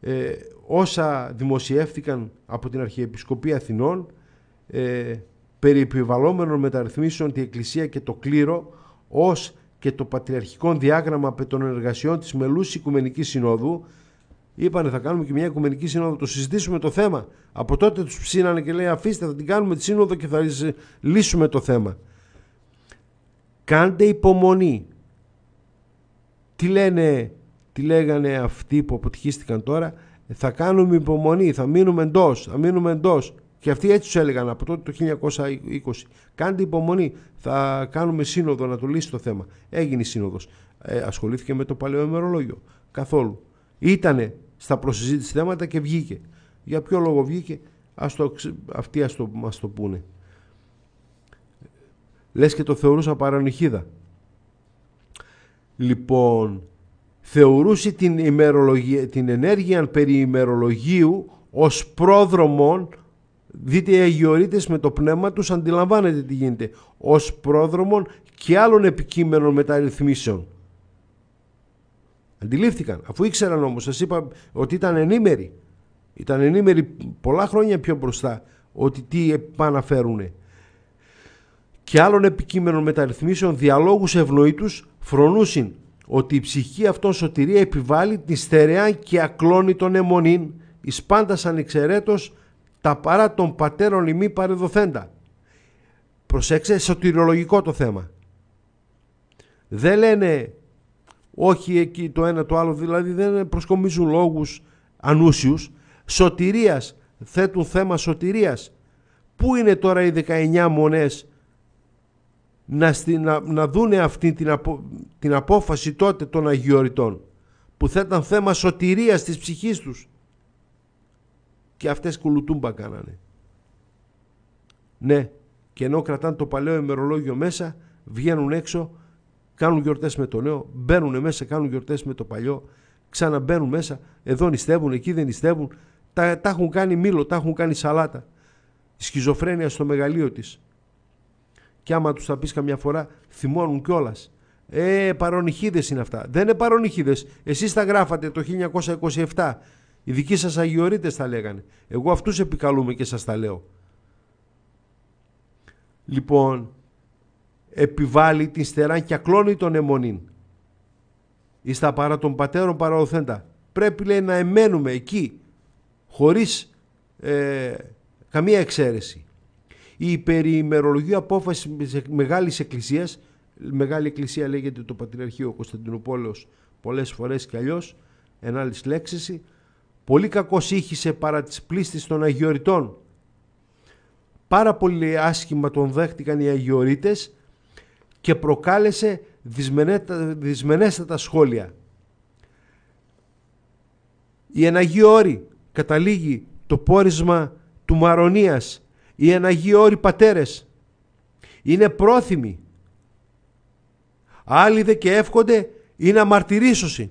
ε, όσα δημοσιεύτηκαν από την Αρχιεπισκοπή Αθηνών ε, περί επιβαλλόμενων μεταρρυθμίσεων τη Εκκλησία και το κλήρο ως και το πατριαρχικό διάγραμμα των εργασιών της Μελούς Οικουμενικής Συνόδου είπανε θα κάνουμε και μια οικουμενική σύνοδο, το συζητήσουμε το θέμα. Από τότε τους ψήνανε και λέει αφήστε θα την κάνουμε τη σύνοδο και θα λύσουμε το θέμα. Κάντε υπομονή. Τι λένε, τι λέγανε αυτοί που αποτυχίστηκαν τώρα, θα κάνουμε υπομονή, θα μείνουμε εντός, θα μείνουμε εντός. Και αυτοί έτσι τους έλεγαν από τότε το 1920. Κάντε υπομονή, θα κάνουμε σύνοδο να το λύσει το θέμα. Έγινε η σύνοδος. Ε, ασχολήθηκε με το παλαιό ημερολόγιο. Καθόλου. Ήτανε στα προσυζήτηση θέματα και βγήκε. Για ποιο λόγο βγήκε, ας το, το, πούνε. Λες και το θεωρούσα παρανοχίδα. Λοιπόν, θεωρούσε την, ημερολογία, την ενέργεια περί ημερολογίου ως πρόδρομον Δείτε οι αγιορείτες με το πνεύμα τους αντιλαμβάνεται τι γίνεται ως πρόδρομον και άλλων επικείμενων μεταρρυθμίσεων. Αντιλήφθηκαν. Αφού ήξεραν όμως, σας είπα ότι ήταν ενήμεροι. Ήταν ενήμεροι πολλά χρόνια πιο μπροστά ότι τι επαναφέρουνε. Και άλλων επικείμενων μεταρρυθμίσεων διαλόγους ευνοήτους, φρονούσιν ότι η ψυχή αυτών σωτηρία επιβάλλει τη στερεά και ακλώνει των αιμονήν εις σαν εξαιρέτω τα παρά των πατέρων ημί παρεδοθέντα. Προσέξτε, σωτηριολογικό το θέμα. Δεν λένε όχι εκεί το ένα το άλλο, δηλαδή δεν προσκομίζουν λόγους ανούσιους. Σωτηρίας, θέτουν θέμα σωτηρίας. Πού είναι τώρα οι 19 μονές να, να, να δούνε αυτή την, την απόφαση τότε των Αγιοριτών που θέταν θέμα σωτηρίας της ψυχής τους και αυτές κουλουτούμπα κάνανε. Ναι, και ενώ κρατάνε το παλαιό ημερολόγιο μέσα βγαίνουν έξω κάνουν γιορτές με το νέο, μπαίνουν μέσα, κάνουν γιορτές με το παλιό, ξαναμπαίνουν μέσα, εδώ νηστεύουν, εκεί δεν νηστεύουν, τα, έχουν κάνει μήλο, τα έχουν κάνει σαλάτα. Η σχιζοφρένεια στο μεγαλείο της. Και άμα τους τα πεις καμιά φορά, θυμώνουν κιόλας. Ε, παρονυχίδες είναι αυτά. Δεν είναι παρονυχίδες. Εσείς τα γράφατε το 1927. Οι δικοί σας αγιορείτες τα λέγανε. Εγώ αυτούς επικαλούμε και σας τα λέω. Λοιπόν, επιβάλλει την στεράν και ακλώνει τον αιμονήν. Εις τα παρά των πατέρων παραοθέντα. Πρέπει λέει να εμένουμε εκεί χωρίς ε, καμία εξαίρεση. Η περιημερολογία απόφασης μεγάλης εκκλησίας, μεγάλη εκκλησία λέγεται το Πατριαρχείο Κωνσταντινούπολεως πολλές φορές και αλλιώς, εν άλλης λέξης, πολύ κακός ήχησε παρά τις πλήστης των Αγιοριτών. Πάρα πολύ άσχημα τον δέχτηκαν οι Αγιορείτες και προκάλεσε δυσμενέστατα σχόλια. Η Εναγή Όρη καταλήγει το πόρισμα του Μαρονίας. Οι Εναγοί Όροι πατέρες είναι πρόθυμοι. Άλλοι δε και εύχονται είναι αμαρτυρήσωση.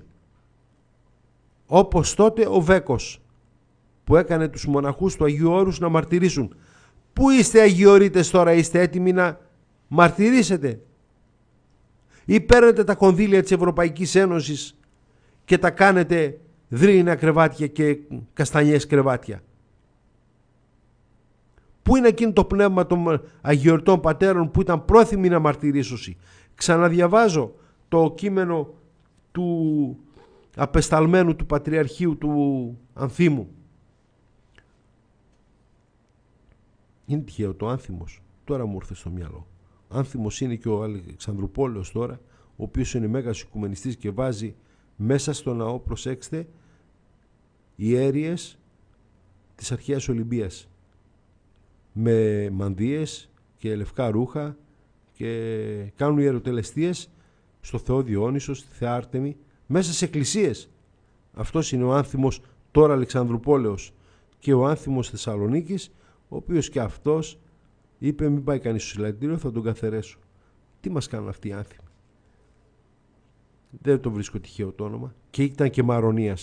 Όπως τότε ο Βέκος που έκανε τους μοναχούς του Αγίου Όρους να μαρτυρήσουν. Πού είστε Αγιορείτες τώρα, είστε έτοιμοι να μαρτυρήσετε. Ή παίρνετε τα κονδύλια της Ευρωπαϊκής Ένωσης και τα κάνετε δρύνα κρεβάτια και καστανιές κρεβάτια. Πού είναι εκείνο το πνεύμα των αγιορτών πατέρων που ήταν πρόθυμοι να μαρτυρήσουν. Ξαναδιαβάζω το κείμενο του απεσταλμένου του Πατριαρχείου του Ανθίμου. Είναι τυχαίο το άνθιμος. Τώρα μου ήρθε στο μυαλό άνθιμος είναι και ο Αλεξανδρουπόλεος τώρα, ο οποίος είναι μέγας οικουμενιστής και βάζει μέσα στο ναό, προσέξτε, ιέριες της αρχαίας Ολυμπίας με μανδύες και λευκά ρούχα και κάνουν ιεροτελεστίε στο Θεό Διόνυσο, στη Θεά μέσα σε εκκλησίες. Αυτός είναι ο άνθιμος τώρα Αλεξανδρουπόλεος και ο άνθιμος Θεσσαλονίκης, ο οποίος και αυτός. Είπε μην πάει κανείς στο συλλαλητήριο θα τον καθαρέσω. Τι μας κάνουν αυτοί οι άνθρωποι. Δεν το βρίσκω τυχαίο το όνομα. Και ήταν και Μαρονίας.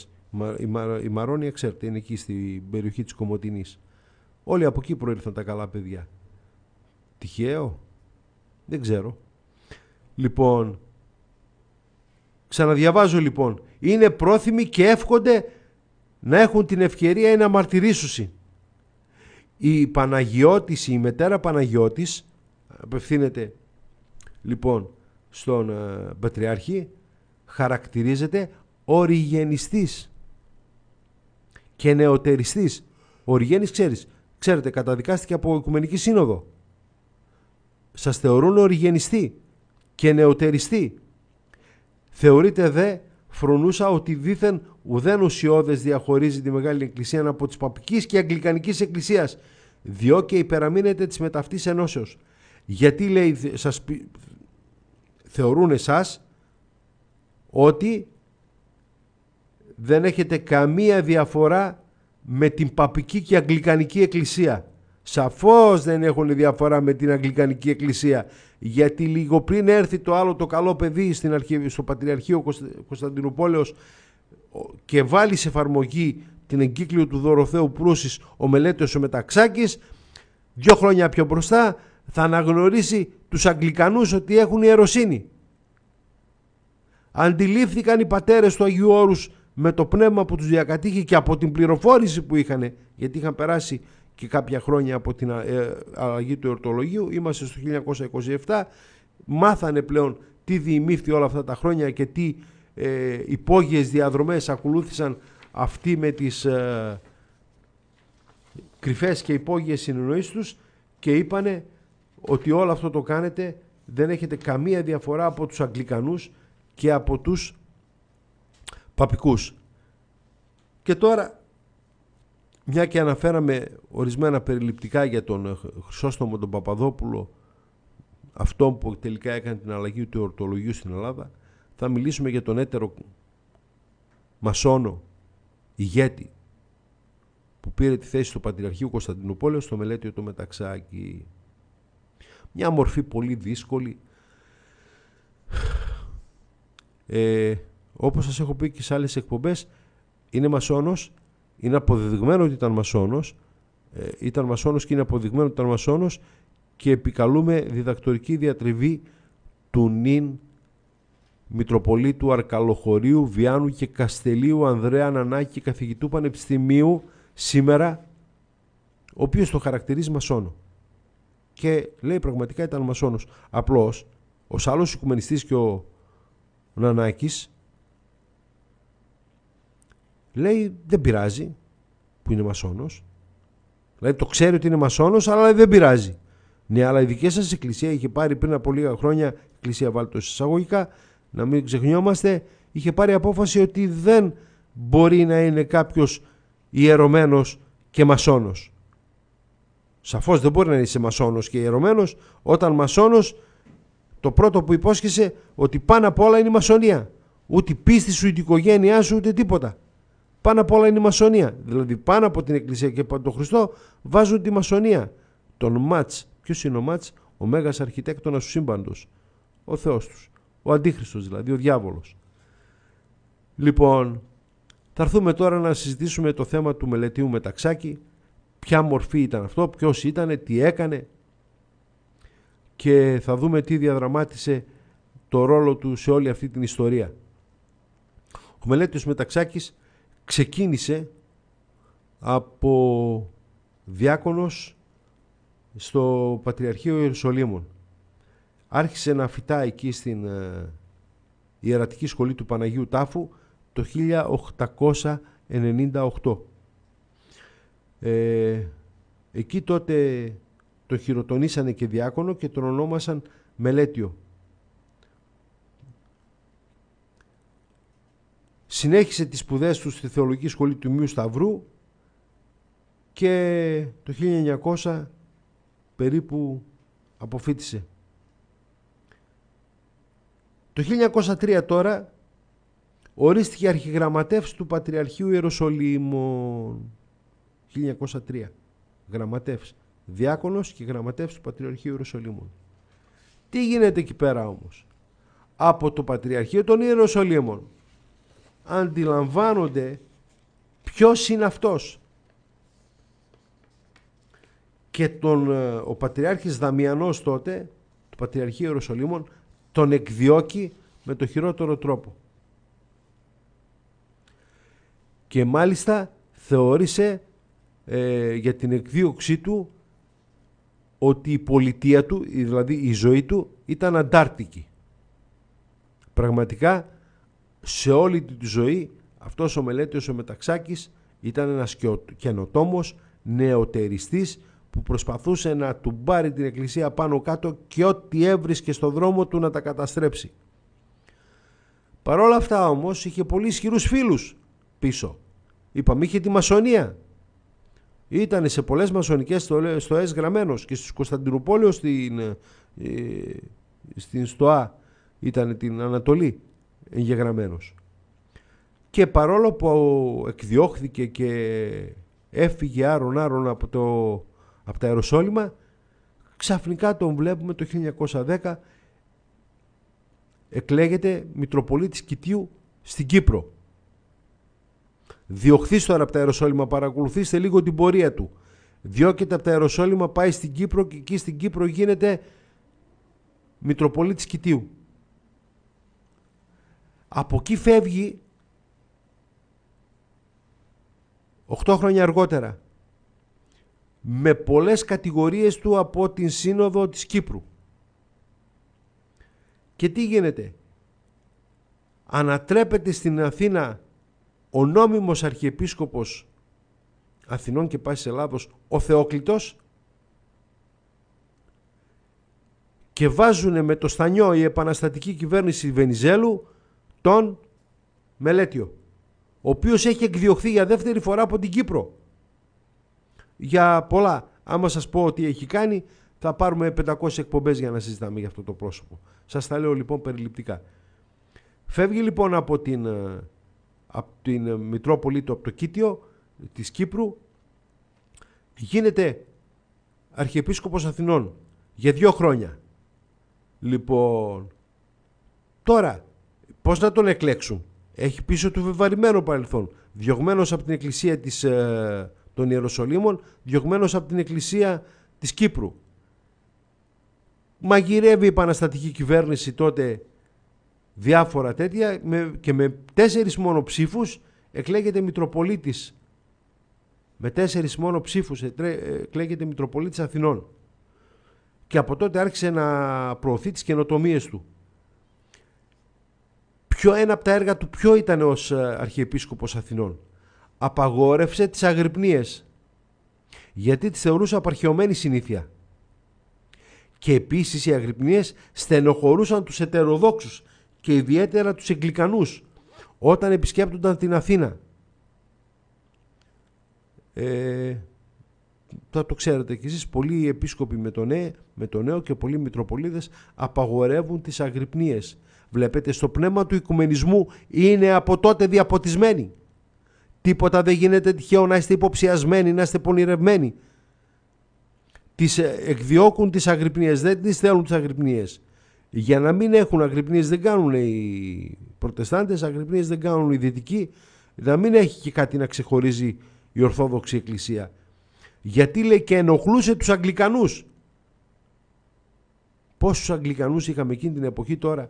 Η, η Μαρόνια ξέρετε είναι εκεί στην περιοχή της Κομοτηνής. Όλοι από εκεί προήλθαν τα καλά παιδιά. Τυχαίο. Δεν ξέρω. Λοιπόν, ξαναδιαβάζω λοιπόν. Είναι πρόθυμοι και εύχονται να έχουν την ευκαιρία ή να η Παναγιώτης, η μετέρα Παναγιώτης απευθύνεται λοιπόν στον ε, Πατριάρχη χαρακτηρίζεται οριγενιστής και νεοτεριστής. Οριγένης ξέρεις, ξέρετε καταδικάστηκε από Οικουμενική Σύνοδο. Σας θεωρούν οριγενιστή και νεοτεριστή. Θεωρείτε δε φρονούσα ότι δήθεν ουδέν ουσιώδες διαχωρίζει τη Μεγάλη Εκκλησία από τις Παπικής και Αγγλικανικής Εκκλησίας, διότι και υπεραμείνεται της μεταυτής ενώσεως. Γιατί λέει, σας, θεωρούν εσάς ότι δεν έχετε καμία διαφορά με την Παπική και Αγγλικανική Εκκλησία σαφώς δεν έχουν διαφορά με την Αγγλικανική Εκκλησία γιατί λίγο πριν έρθει το άλλο το καλό παιδί στην αρχή, στο Πατριαρχείο Κωνσταντινούπολεως και βάλει σε εφαρμογή την εγκύκλιο του Δωροθέου Προύσης ο Μελέτης ο Μεταξάκης δύο χρόνια πιο μπροστά θα αναγνωρίσει τους Αγγλικανούς ότι έχουν ιεροσύνη. Αντιλήφθηκαν οι πατέρες του Αγίου Όρους με το πνεύμα που τους διακατήχε και από την πληροφόρηση που είχαν, γιατί είχαν περάσει και κάποια χρόνια από την ε, αλλαγή του εορτολογίου, είμαστε στο 1927, μάθανε πλέον τι διημήφθη όλα αυτά τα χρόνια και τι ε, υπόγειες διαδρομές ακολούθησαν αυτοί με τις ε, κρυφές και υπόγειες συνεννοήσεις τους και είπανε ότι όλο αυτό το κάνετε δεν έχετε καμία διαφορά από τους Αγγλικανούς και από τους Παπικούς. Και τώρα μια και αναφέραμε ορισμένα περιληπτικά για τον Χρυσόστομο τον Παπαδόπουλο, αυτό που τελικά έκανε την αλλαγή του ορτολογίου στην Ελλάδα, θα μιλήσουμε για τον έτερο μασόνο ηγέτη που πήρε τη θέση του Πατριαρχείου Κωνσταντινούπολεως στο μελέτιο του Μεταξάκη. Μια μορφή πολύ δύσκολη. Ε, όπως σας έχω πει και σε άλλες εκπομπές, είναι μασόνος είναι αποδεδειγμένο ότι ήταν μασόνος, ε, ήταν μασόνος και είναι αποδεδειγμένο ότι ήταν μασόνος και επικαλούμε διδακτορική διατριβή του νυν Μητροπολίτου Αρκαλοχωρίου, Βιάνου και Καστελίου Ανδρέα Νανάκη καθηγητού Πανεπιστημίου σήμερα, ο οποίος το χαρακτηρίζει μασόνο. Και λέει πραγματικά ήταν μασόνος. Απλώς, ο άλλο οικουμενιστής και ο Νανάκης λέει δεν πειράζει που είναι μασόνος. Δηλαδή το ξέρει ότι είναι μασόνος αλλά δεν πειράζει. Ναι, αλλά η δική σας εκκλησία είχε πάρει πριν από λίγα χρόνια, εκκλησία το εισαγωγικά, να μην ξεχνιόμαστε, είχε πάρει απόφαση ότι δεν μπορεί να είναι κάποιος ιερωμένος και μασόνος. Σαφώς δεν μπορεί να είσαι μασόνος και ιερωμένος όταν μασόνος το πρώτο που υπόσχεσαι ότι πάνω απ' όλα είναι η μασονία. Ούτε πίστη σου, ούτε η οικογένειά σου, ούτε τίποτα. Πάνω απ' όλα είναι η μασονία. Δηλαδή πάνω από την Εκκλησία και από τον Χριστό βάζουν τη μασονία. Τον Ματ. Ποιος είναι ο Ματ, ο μέγας αρχιτέκτονας του σύμπαντος. Ο Θεός τους. Ο Αντίχριστος δηλαδή, ο διάβολος. Λοιπόν, θα έρθουμε τώρα να συζητήσουμε το θέμα του μελετίου Μεταξάκη. Ποια μορφή ήταν αυτό, ποιος ήταν, τι έκανε και θα δούμε τι διαδραμάτισε το ρόλο του σε όλη αυτή την ιστορία. Ο Μελέτιος Μεταξάκης ξεκίνησε από διάκονος στο Πατριαρχείο Ιερουσαλήμων. Άρχισε να φυτά εκεί στην ε, Ιερατική Σχολή του Παναγίου Τάφου το 1898. Ε, εκεί τότε το χειροτονήσανε και διάκονο και τον ονόμασαν Μελέτιο. Συνέχισε τις σπουδές του στη Θεολογική Σχολή του Μιού Σταυρού και το 1900 περίπου αποφύτησε. Το 1903 τώρα ορίστηκε αρχιγραμματεύς του Πατριαρχείου Ιεροσολύμων. 1903. Γραμματεύς. Διάκονος και γραμματεύς του Πατριαρχείου Ιεροσολύμων. Τι γίνεται εκεί πέρα όμως. Από το Πατριαρχείο των Ιεροσολύμων αντιλαμβάνονται ποιος είναι αυτός. Και τον, ε, ο Πατριάρχης Δαμιανός τότε, του Πατριαρχείου Ιεροσολύμων, τον εκδιώκει με το χειρότερο τρόπο. Και μάλιστα θεώρησε ε, για την εκδίωξή του ότι η πολιτεία του, δηλαδή η ζωή του, ήταν αντάρτικη. Πραγματικά σε όλη τη ζωή αυτός ο μελέτης ο Μεταξάκης ήταν ένας καινοτόμος, νεοτεριστής που προσπαθούσε να του πάρει την εκκλησία πάνω κάτω και ό,τι έβρισκε στο δρόμο του να τα καταστρέψει. Παρόλα αυτά όμως είχε πολύ ισχυρούς φίλους πίσω. Είπαμε είχε τη μασονία. Ήταν σε πολλές μασονικές στοές γραμμένος και στους Κωνσταντινούπολιο στην, ε, στην Στοά ήταν την Ανατολή εγγεγραμμένος. Και παρόλο που εκδιώχθηκε και έφυγε άρον άρον από, το, από τα αεροσόλυμα, ξαφνικά τον βλέπουμε το 1910 εκλέγεται Μητροπολίτης Κιτίου στην Κύπρο. Διωχθείς τώρα από τα αεροσόλυμα, παρακολουθήστε λίγο την πορεία του. Διώκεται από τα αεροσόλυμα, πάει στην Κύπρο και εκεί στην Κύπρο γίνεται Μητροπολίτης Κιτίου. Από εκεί φεύγει 8 χρόνια αργότερα με πολλές κατηγορίες του από την Σύνοδο της Κύπρου. Και τι γίνεται. Ανατρέπεται στην Αθήνα ο νόμιμος Αρχιεπίσκοπος Αθηνών και Πάσης Ελλάδος ο Θεόκλητος και βάζουν με το στανιό η επαναστατική κυβέρνηση Βενιζέλου τον Μελέτιο, ο οποίος έχει εκδιωχθεί για δεύτερη φορά από την Κύπρο. Για πολλά, άμα σας πω ότι έχει κάνει, θα πάρουμε 500 εκπομπές για να συζητάμε για αυτό το πρόσωπο. Σας τα λέω λοιπόν περιληπτικά. Φεύγει λοιπόν από την, ε, από την ε, Μητρόπολη του, από το της Κύπρου, γίνεται Αρχιεπίσκοπος Αθηνών για δύο χρόνια. Λοιπόν, τώρα Πώς να τον εκλέξουν. Έχει πίσω του βεβαρημένο παρελθόν. Διωγμένος από την εκκλησία της, ε, των Ιεροσολύμων, διωγμένος από την εκκλησία της Κύπρου. Μαγειρεύει η επαναστατική κυβέρνηση τότε διάφορα τέτοια και με τέσσερις μόνο ψήφους εκλέγεται Μητροπολίτης με τέσσερις μόνο ψήφους, εκλέγεται Μητροπολίτης Αθηνών και από τότε άρχισε να προωθεί τις καινοτομίες του ποιο ένα από τα έργα του ποιο ήταν ως ε, Αρχιεπίσκοπος Αθηνών. Απαγόρευσε τις αγρυπνίες γιατί τις θεωρούσε απαρχαιωμένη συνήθεια. Και επίσης οι αγρυπνίες στενοχωρούσαν τους ετεροδόξους και ιδιαίτερα τους εγκλικανούς όταν επισκέπτονταν την Αθήνα. Ε, θα το ξέρετε κι εσείς, πολλοί επίσκοποι με το νέο, νέο και πολλοί Μητροπολίδες απαγορεύουν τις αγρυπνίες Βλέπετε, στο πνεύμα του οικουμενισμού είναι από τότε διαποτισμένοι. Τίποτα δεν γίνεται τυχαίο να είστε υποψιασμένοι, να είστε πονηρευμένοι. Τις ε, εκδιώκουν τις αγρυπνίες, δεν τις θέλουν τις αγρυπνίες. Για να μην έχουν αγρυπνίες δεν κάνουν οι προτεστάντες, αγρυπνίες δεν κάνουν οι δυτικοί, να μην έχει και κάτι να ξεχωρίζει η Ορθόδοξη Εκκλησία. Γιατί λέει και ενοχλούσε τους Αγγλικανούς. Πόσους Αγγλικανούς είχαμε εκείνη την εποχή τώρα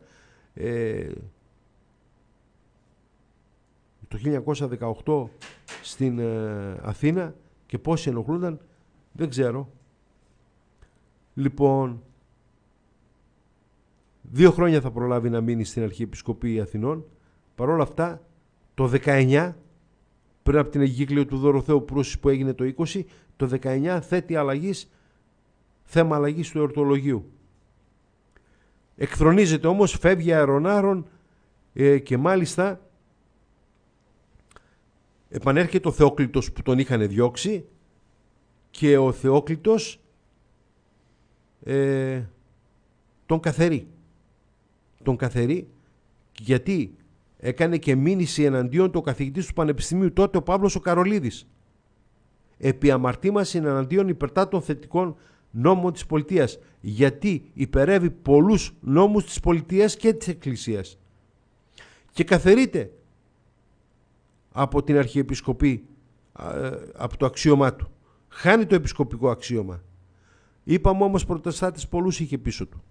ε, το 1918 στην ε, Αθήνα και πόσοι ενοχλούνταν δεν ξέρω. Λοιπόν, δύο χρόνια θα προλάβει να μείνει στην Αρχιεπισκοπή Αθηνών. παρόλα αυτά, το 19, πριν από την εγκύκλιο του Δωροθέου Προύσης που έγινε το 20, το 19 θέτει αλλαγής, θέμα αλλαγής του εορτολογίου. Εκθρονίζεται όμως, φεύγει αερονάρων ε, και μάλιστα επανέρχεται ο Θεόκλητος που τον είχαν διώξει και ο Θεόκλητος ε, τον καθερεί. Τον καθερεί γιατί έκανε και μήνυση εναντίον του καθηγητής του Πανεπιστημίου τότε ο Παύλος ο Καρολίδης. Επί αμαρτήμαση εναντίον υπερτάτων θετικών νόμο της πολιτείας γιατί υπερεύει πολλούς νόμους της πολιτείας και της εκκλησίας και καθερείται από την Αρχιεπισκοπή ε, από το αξίωμά του χάνει το επισκοπικό αξίωμα είπαμε όμως προτεστάτες πολλούς είχε πίσω του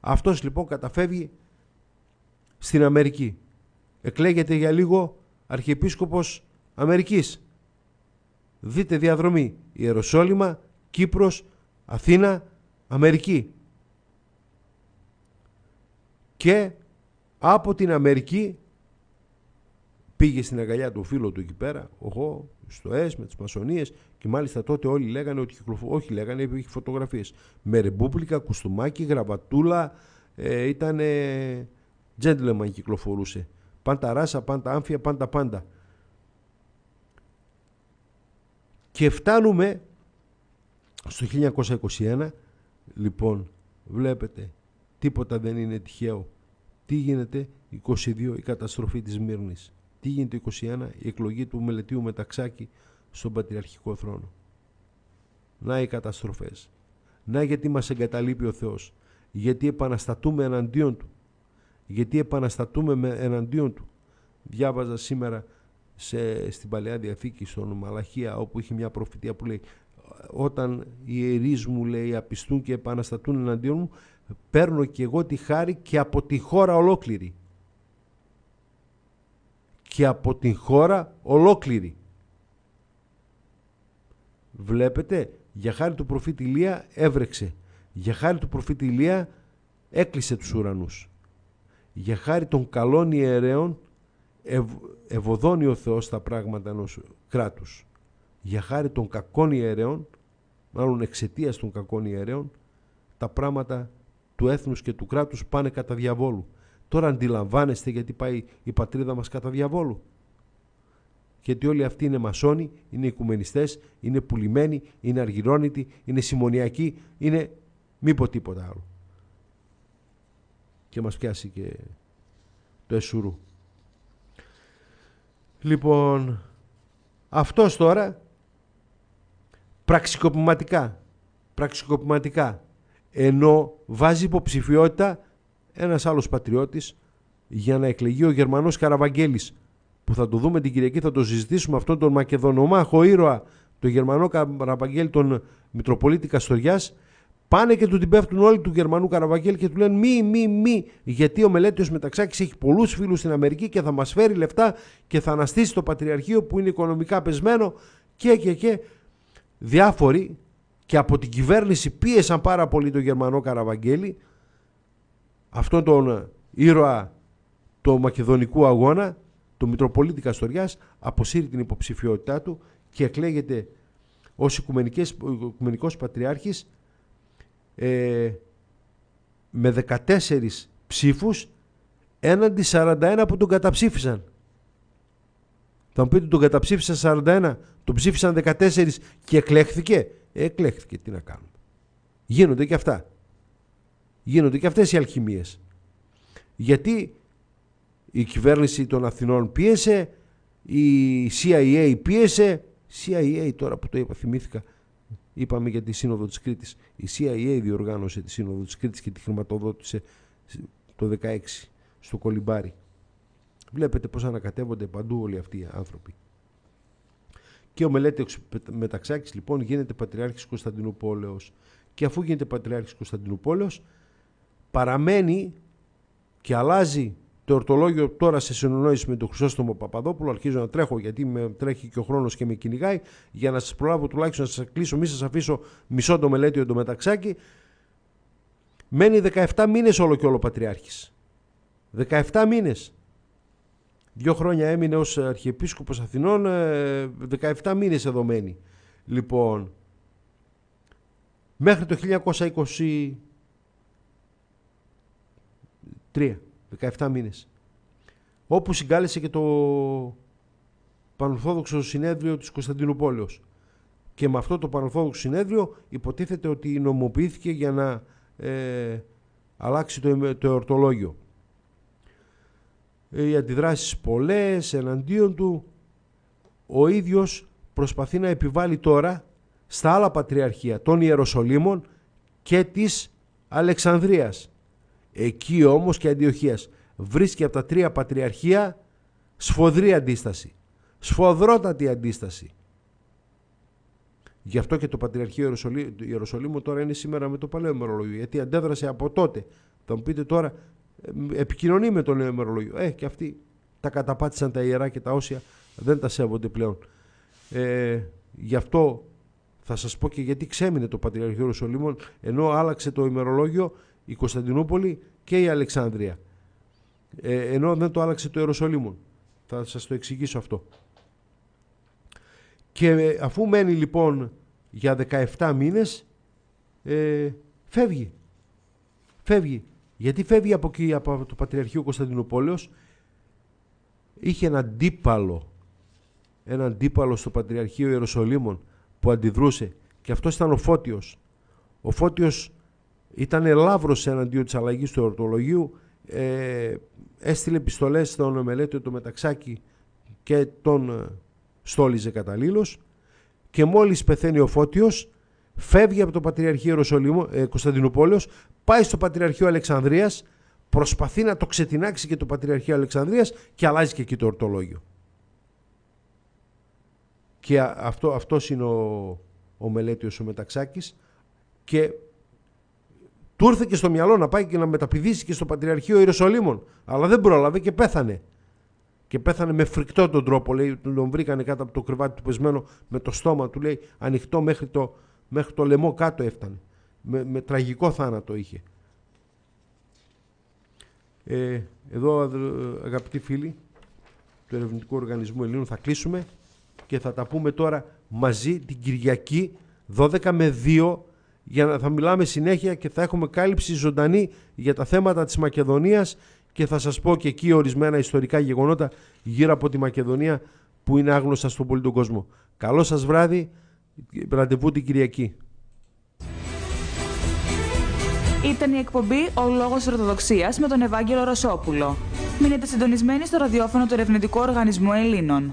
αυτός λοιπόν καταφεύγει στην Αμερική εκλέγεται για λίγο Αρχιεπίσκοπος Αμερικής δείτε διαδρομή Ιεροσόλυμα, Κύπρος, Αθήνα, Αμερική. Και από την Αμερική πήγε στην αγκαλιά του φίλου του εκεί πέρα, εγώ, στο ΕΣ, με τις μασονίες και μάλιστα τότε όλοι λέγανε ότι κυκλοφο... όχι λέγανε, είχε φωτογραφίες. Με ρεμπούπλικα, κουστούμάκι, γραβατούλα, ε, ήταν gentleman κυκλοφορούσε. Πάντα ράσα, πάντα άμφια, πάντα πάντα. Και φτάνουμε στο 1921, λοιπόν, βλέπετε, τίποτα δεν είναι τυχαίο. Τι γίνεται 22 η καταστροφή της Μύρνης. Τι γίνεται 21 η εκλογή του Μελετίου Μεταξάκη στον Πατριαρχικό Θρόνο. Να οι καταστροφές. Να γιατί μας εγκαταλείπει ο Θεός. Γιατί επαναστατούμε εναντίον Του. Γιατί επαναστατούμε με εναντίον Του. Διάβαζα σήμερα σε, στην Παλαιά Διαθήκη, στον Μαλαχία, όπου είχε μια προφητεία που λέει όταν οι ιερείς μου λέει απιστούν και επαναστατούν εναντίον μου παίρνω και εγώ τη χάρη και από τη χώρα ολόκληρη και από τη χώρα ολόκληρη βλέπετε για χάρη του προφήτη Ηλία έβρεξε για χάρη του προφήτη έκλεισε τους ουρανούς για χάρη των καλών ιερέων ευ, ευωδώνει ο Θεός τα πράγματα ενός κράτους για χάρη των κακών ιερέων, μάλλον εξαιτίας των κακών ιερέων, τα πράγματα του έθνους και του κράτους πάνε κατά διαβόλου. Τώρα αντιλαμβάνεστε γιατί πάει η πατρίδα μας κατά διαβόλου. Γιατί όλοι αυτοί είναι μασόνοι, είναι οικουμενιστές, είναι πουλημένοι, είναι αργυρώνητοι, είναι συμμονιακοί, είναι μήπως τίποτα άλλο. Και μας πιάσει και το Εσουρού. Λοιπόν, αυτός τώρα πραξικοπηματικά. Πραξικοπηματικά. Ενώ βάζει υποψηφιότητα ένας άλλος πατριώτης για να εκλεγεί ο Γερμανός Καραβαγγέλης. που θα το δούμε την Κυριακή, θα το συζητήσουμε αυτόν τον μακεδονομάχο ήρωα, τον Γερμανό Καραβαγγέλη, τον Μητροπολίτη Καστοριάς, Πάνε και του την πέφτουν όλοι του Γερμανού Καραβαγγέλη και του λένε μη, μη, μη, γιατί ο Μελέτιος Μεταξάκης έχει πολλούς φίλους στην Αμερική και θα μας φέρει λεφτά και θα αναστήσει το Πατριαρχείο που είναι οικονομικά πεσμένο και, και, και διάφοροι και από την κυβέρνηση πίεσαν πάρα πολύ τον Γερμανό Καραβαγγέλη αυτόν τον ήρωα του μακεδονικού αγώνα του Μητροπολίτη Καστοριάς αποσύρει την υποψηφιότητά του και εκλέγεται ως Οικουμενικός Πατριάρχης ε, με 14 ψήφους έναντι 41 που τον καταψήφισαν. Θα μου πείτε τον καταψήφισαν 41 το ψήφισαν 14 και εκλέχθηκε. Ε, εκλέχθηκε, τι να κάνουμε. Γίνονται και αυτά. Γίνονται και αυτές οι αλχημίες. Γιατί η κυβέρνηση των Αθηνών πίεσε, η CIA πίεσε, CIA τώρα που το είπα θυμήθηκα, είπαμε για τη Σύνοδο της Κρήτης. Η CIA διοργάνωσε τη Σύνοδο της Κρήτης και τη χρηματοδότησε το 16 στο Κολυμπάρι. Βλέπετε πώς ανακατεύονται παντού όλοι αυτοί οι άνθρωποι. Και ο μελέτη Μεταξάκης λοιπόν γίνεται Πατριάρχης Κωνσταντινούπολεως. Και αφού γίνεται Πατριάρχης Κωνσταντινούπολεως παραμένει και αλλάζει το ορτολόγιο τώρα σε συνεννόηση με τον Χρυσόστομο Παπαδόπουλο. Αρχίζω να τρέχω γιατί με τρέχει και ο χρόνος και με κυνηγάει. Για να σας προλάβω τουλάχιστον να σας κλείσω, μη σας αφήσω μισό το Μελέτη το μεταξάκι. Μένει 17 μήνες όλο και όλο Πατριάρχης. 17 μήνες. Δύο χρόνια έμεινε ως Αρχιεπίσκοπος Αθηνών, 17 ε, μήνες μένει. Λοιπόν, μέχρι το 1923, 17 μήνες, όπου συγκάλεσε και το Πανορθόδοξο Συνέδριο της Κωνσταντινούπολεως. Και με αυτό το Πανορθόδοξο Συνέδριο υποτίθεται ότι νομοποιήθηκε για να ε, αλλάξει το, το εορτολόγιο οι αντιδράσεις πολλές εναντίον του. Ο ίδιος προσπαθεί να επιβάλλει τώρα στα άλλα πατριαρχία των Ιεροσολύμων και της Αλεξανδρίας. Εκεί όμως και Αντιοχίας βρίσκει από τα τρία πατριαρχία σφοδρή αντίσταση, σφοδρότατη αντίσταση. Γι' αυτό και το Πατριαρχείο Ιεροσολύμου τώρα είναι σήμερα με το παλαιό ημερολόγιο, γιατί αντέδρασε από τότε. Θα μου πείτε τώρα επικοινωνεί με το νέο ημερολόγιο. Ε, και αυτοί τα καταπάτησαν τα ιερά και τα όσια δεν τα σέβονται πλέον. Ε, γι' αυτό θα σας πω και γιατί ξέμεινε το Πατριαρχείο Ρωσολίμων ενώ άλλαξε το ημερολόγιο η Κωνσταντινούπολη και η Αλεξάνδρεια. Ε, ενώ δεν το άλλαξε το Ιεροσολύμων. Θα σας το εξηγήσω αυτό. Και ε, αφού μένει λοιπόν για 17 μήνες ε, φεύγει. Φεύγει. Γιατί φεύγει από εκεί, από το Πατριαρχείο Κωνσταντινούπολεως, είχε έναν αντίπαλο, έναν αντίπαλο στο Πατριαρχείο Ιεροσολύμων που αντιδρούσε και αυτός ήταν ο Φώτιος. Ο Φώτιος ήταν λαύρος εναντίον της αλλαγής του ορτολογίου, ε, έστειλε επιστολές στον ονομελέτη του Μεταξάκη και τον ε, στόλιζε καταλήλως και μόλις πεθαίνει ο Φώτιος φεύγει από το Πατριαρχείο Ιεροσολύμου, ε, Κωνσταντινούπολεως, πάει στο Πατριαρχείο Αλεξανδρίας, προσπαθεί να το ξετινάξει και το Πατριαρχείο Αλεξανδρίας και αλλάζει και εκεί το ορτολόγιο. Και αυτό, αυτός είναι ο, ο μελέτιος ο Μεταξάκης και του ήρθε και στο μυαλό να πάει και να μεταπηδήσει και στο Πατριαρχείο Ιεροσολύμων. Αλλά δεν πρόλαβε και πέθανε. Και πέθανε με φρικτό τον τρόπο, λέει, τον βρήκανε κάτω από το κρεβάτι του πεσμένο με το στόμα του, λέει, ανοιχτό μέχρι το, Μέχρι το λαιμό κάτω έφτανε. Με, τραγικό θάνατο είχε. Ε, εδώ αγαπητοί φίλοι του Ερευνητικού Οργανισμού Ελλήνων θα κλείσουμε και θα τα πούμε τώρα μαζί την Κυριακή 12 με 2 για να θα μιλάμε συνέχεια και θα έχουμε κάλυψη ζωντανή για τα θέματα της Μακεδονίας και θα σας πω και εκεί ορισμένα ιστορικά γεγονότα γύρω από τη Μακεδονία που είναι άγνωστα στον πολύ τον κόσμο. Καλό σας βράδυ. Ραντεβού την Κυριακή. Ήταν η εκπομπή «Ο Λόγος Ορθοδοξίας» με τον Ευάγγελο Ρωσόπουλο. Μείνετε συντονισμένοι στο ραδιόφωνο του Ερευνητικού Οργανισμού Ελλήνων.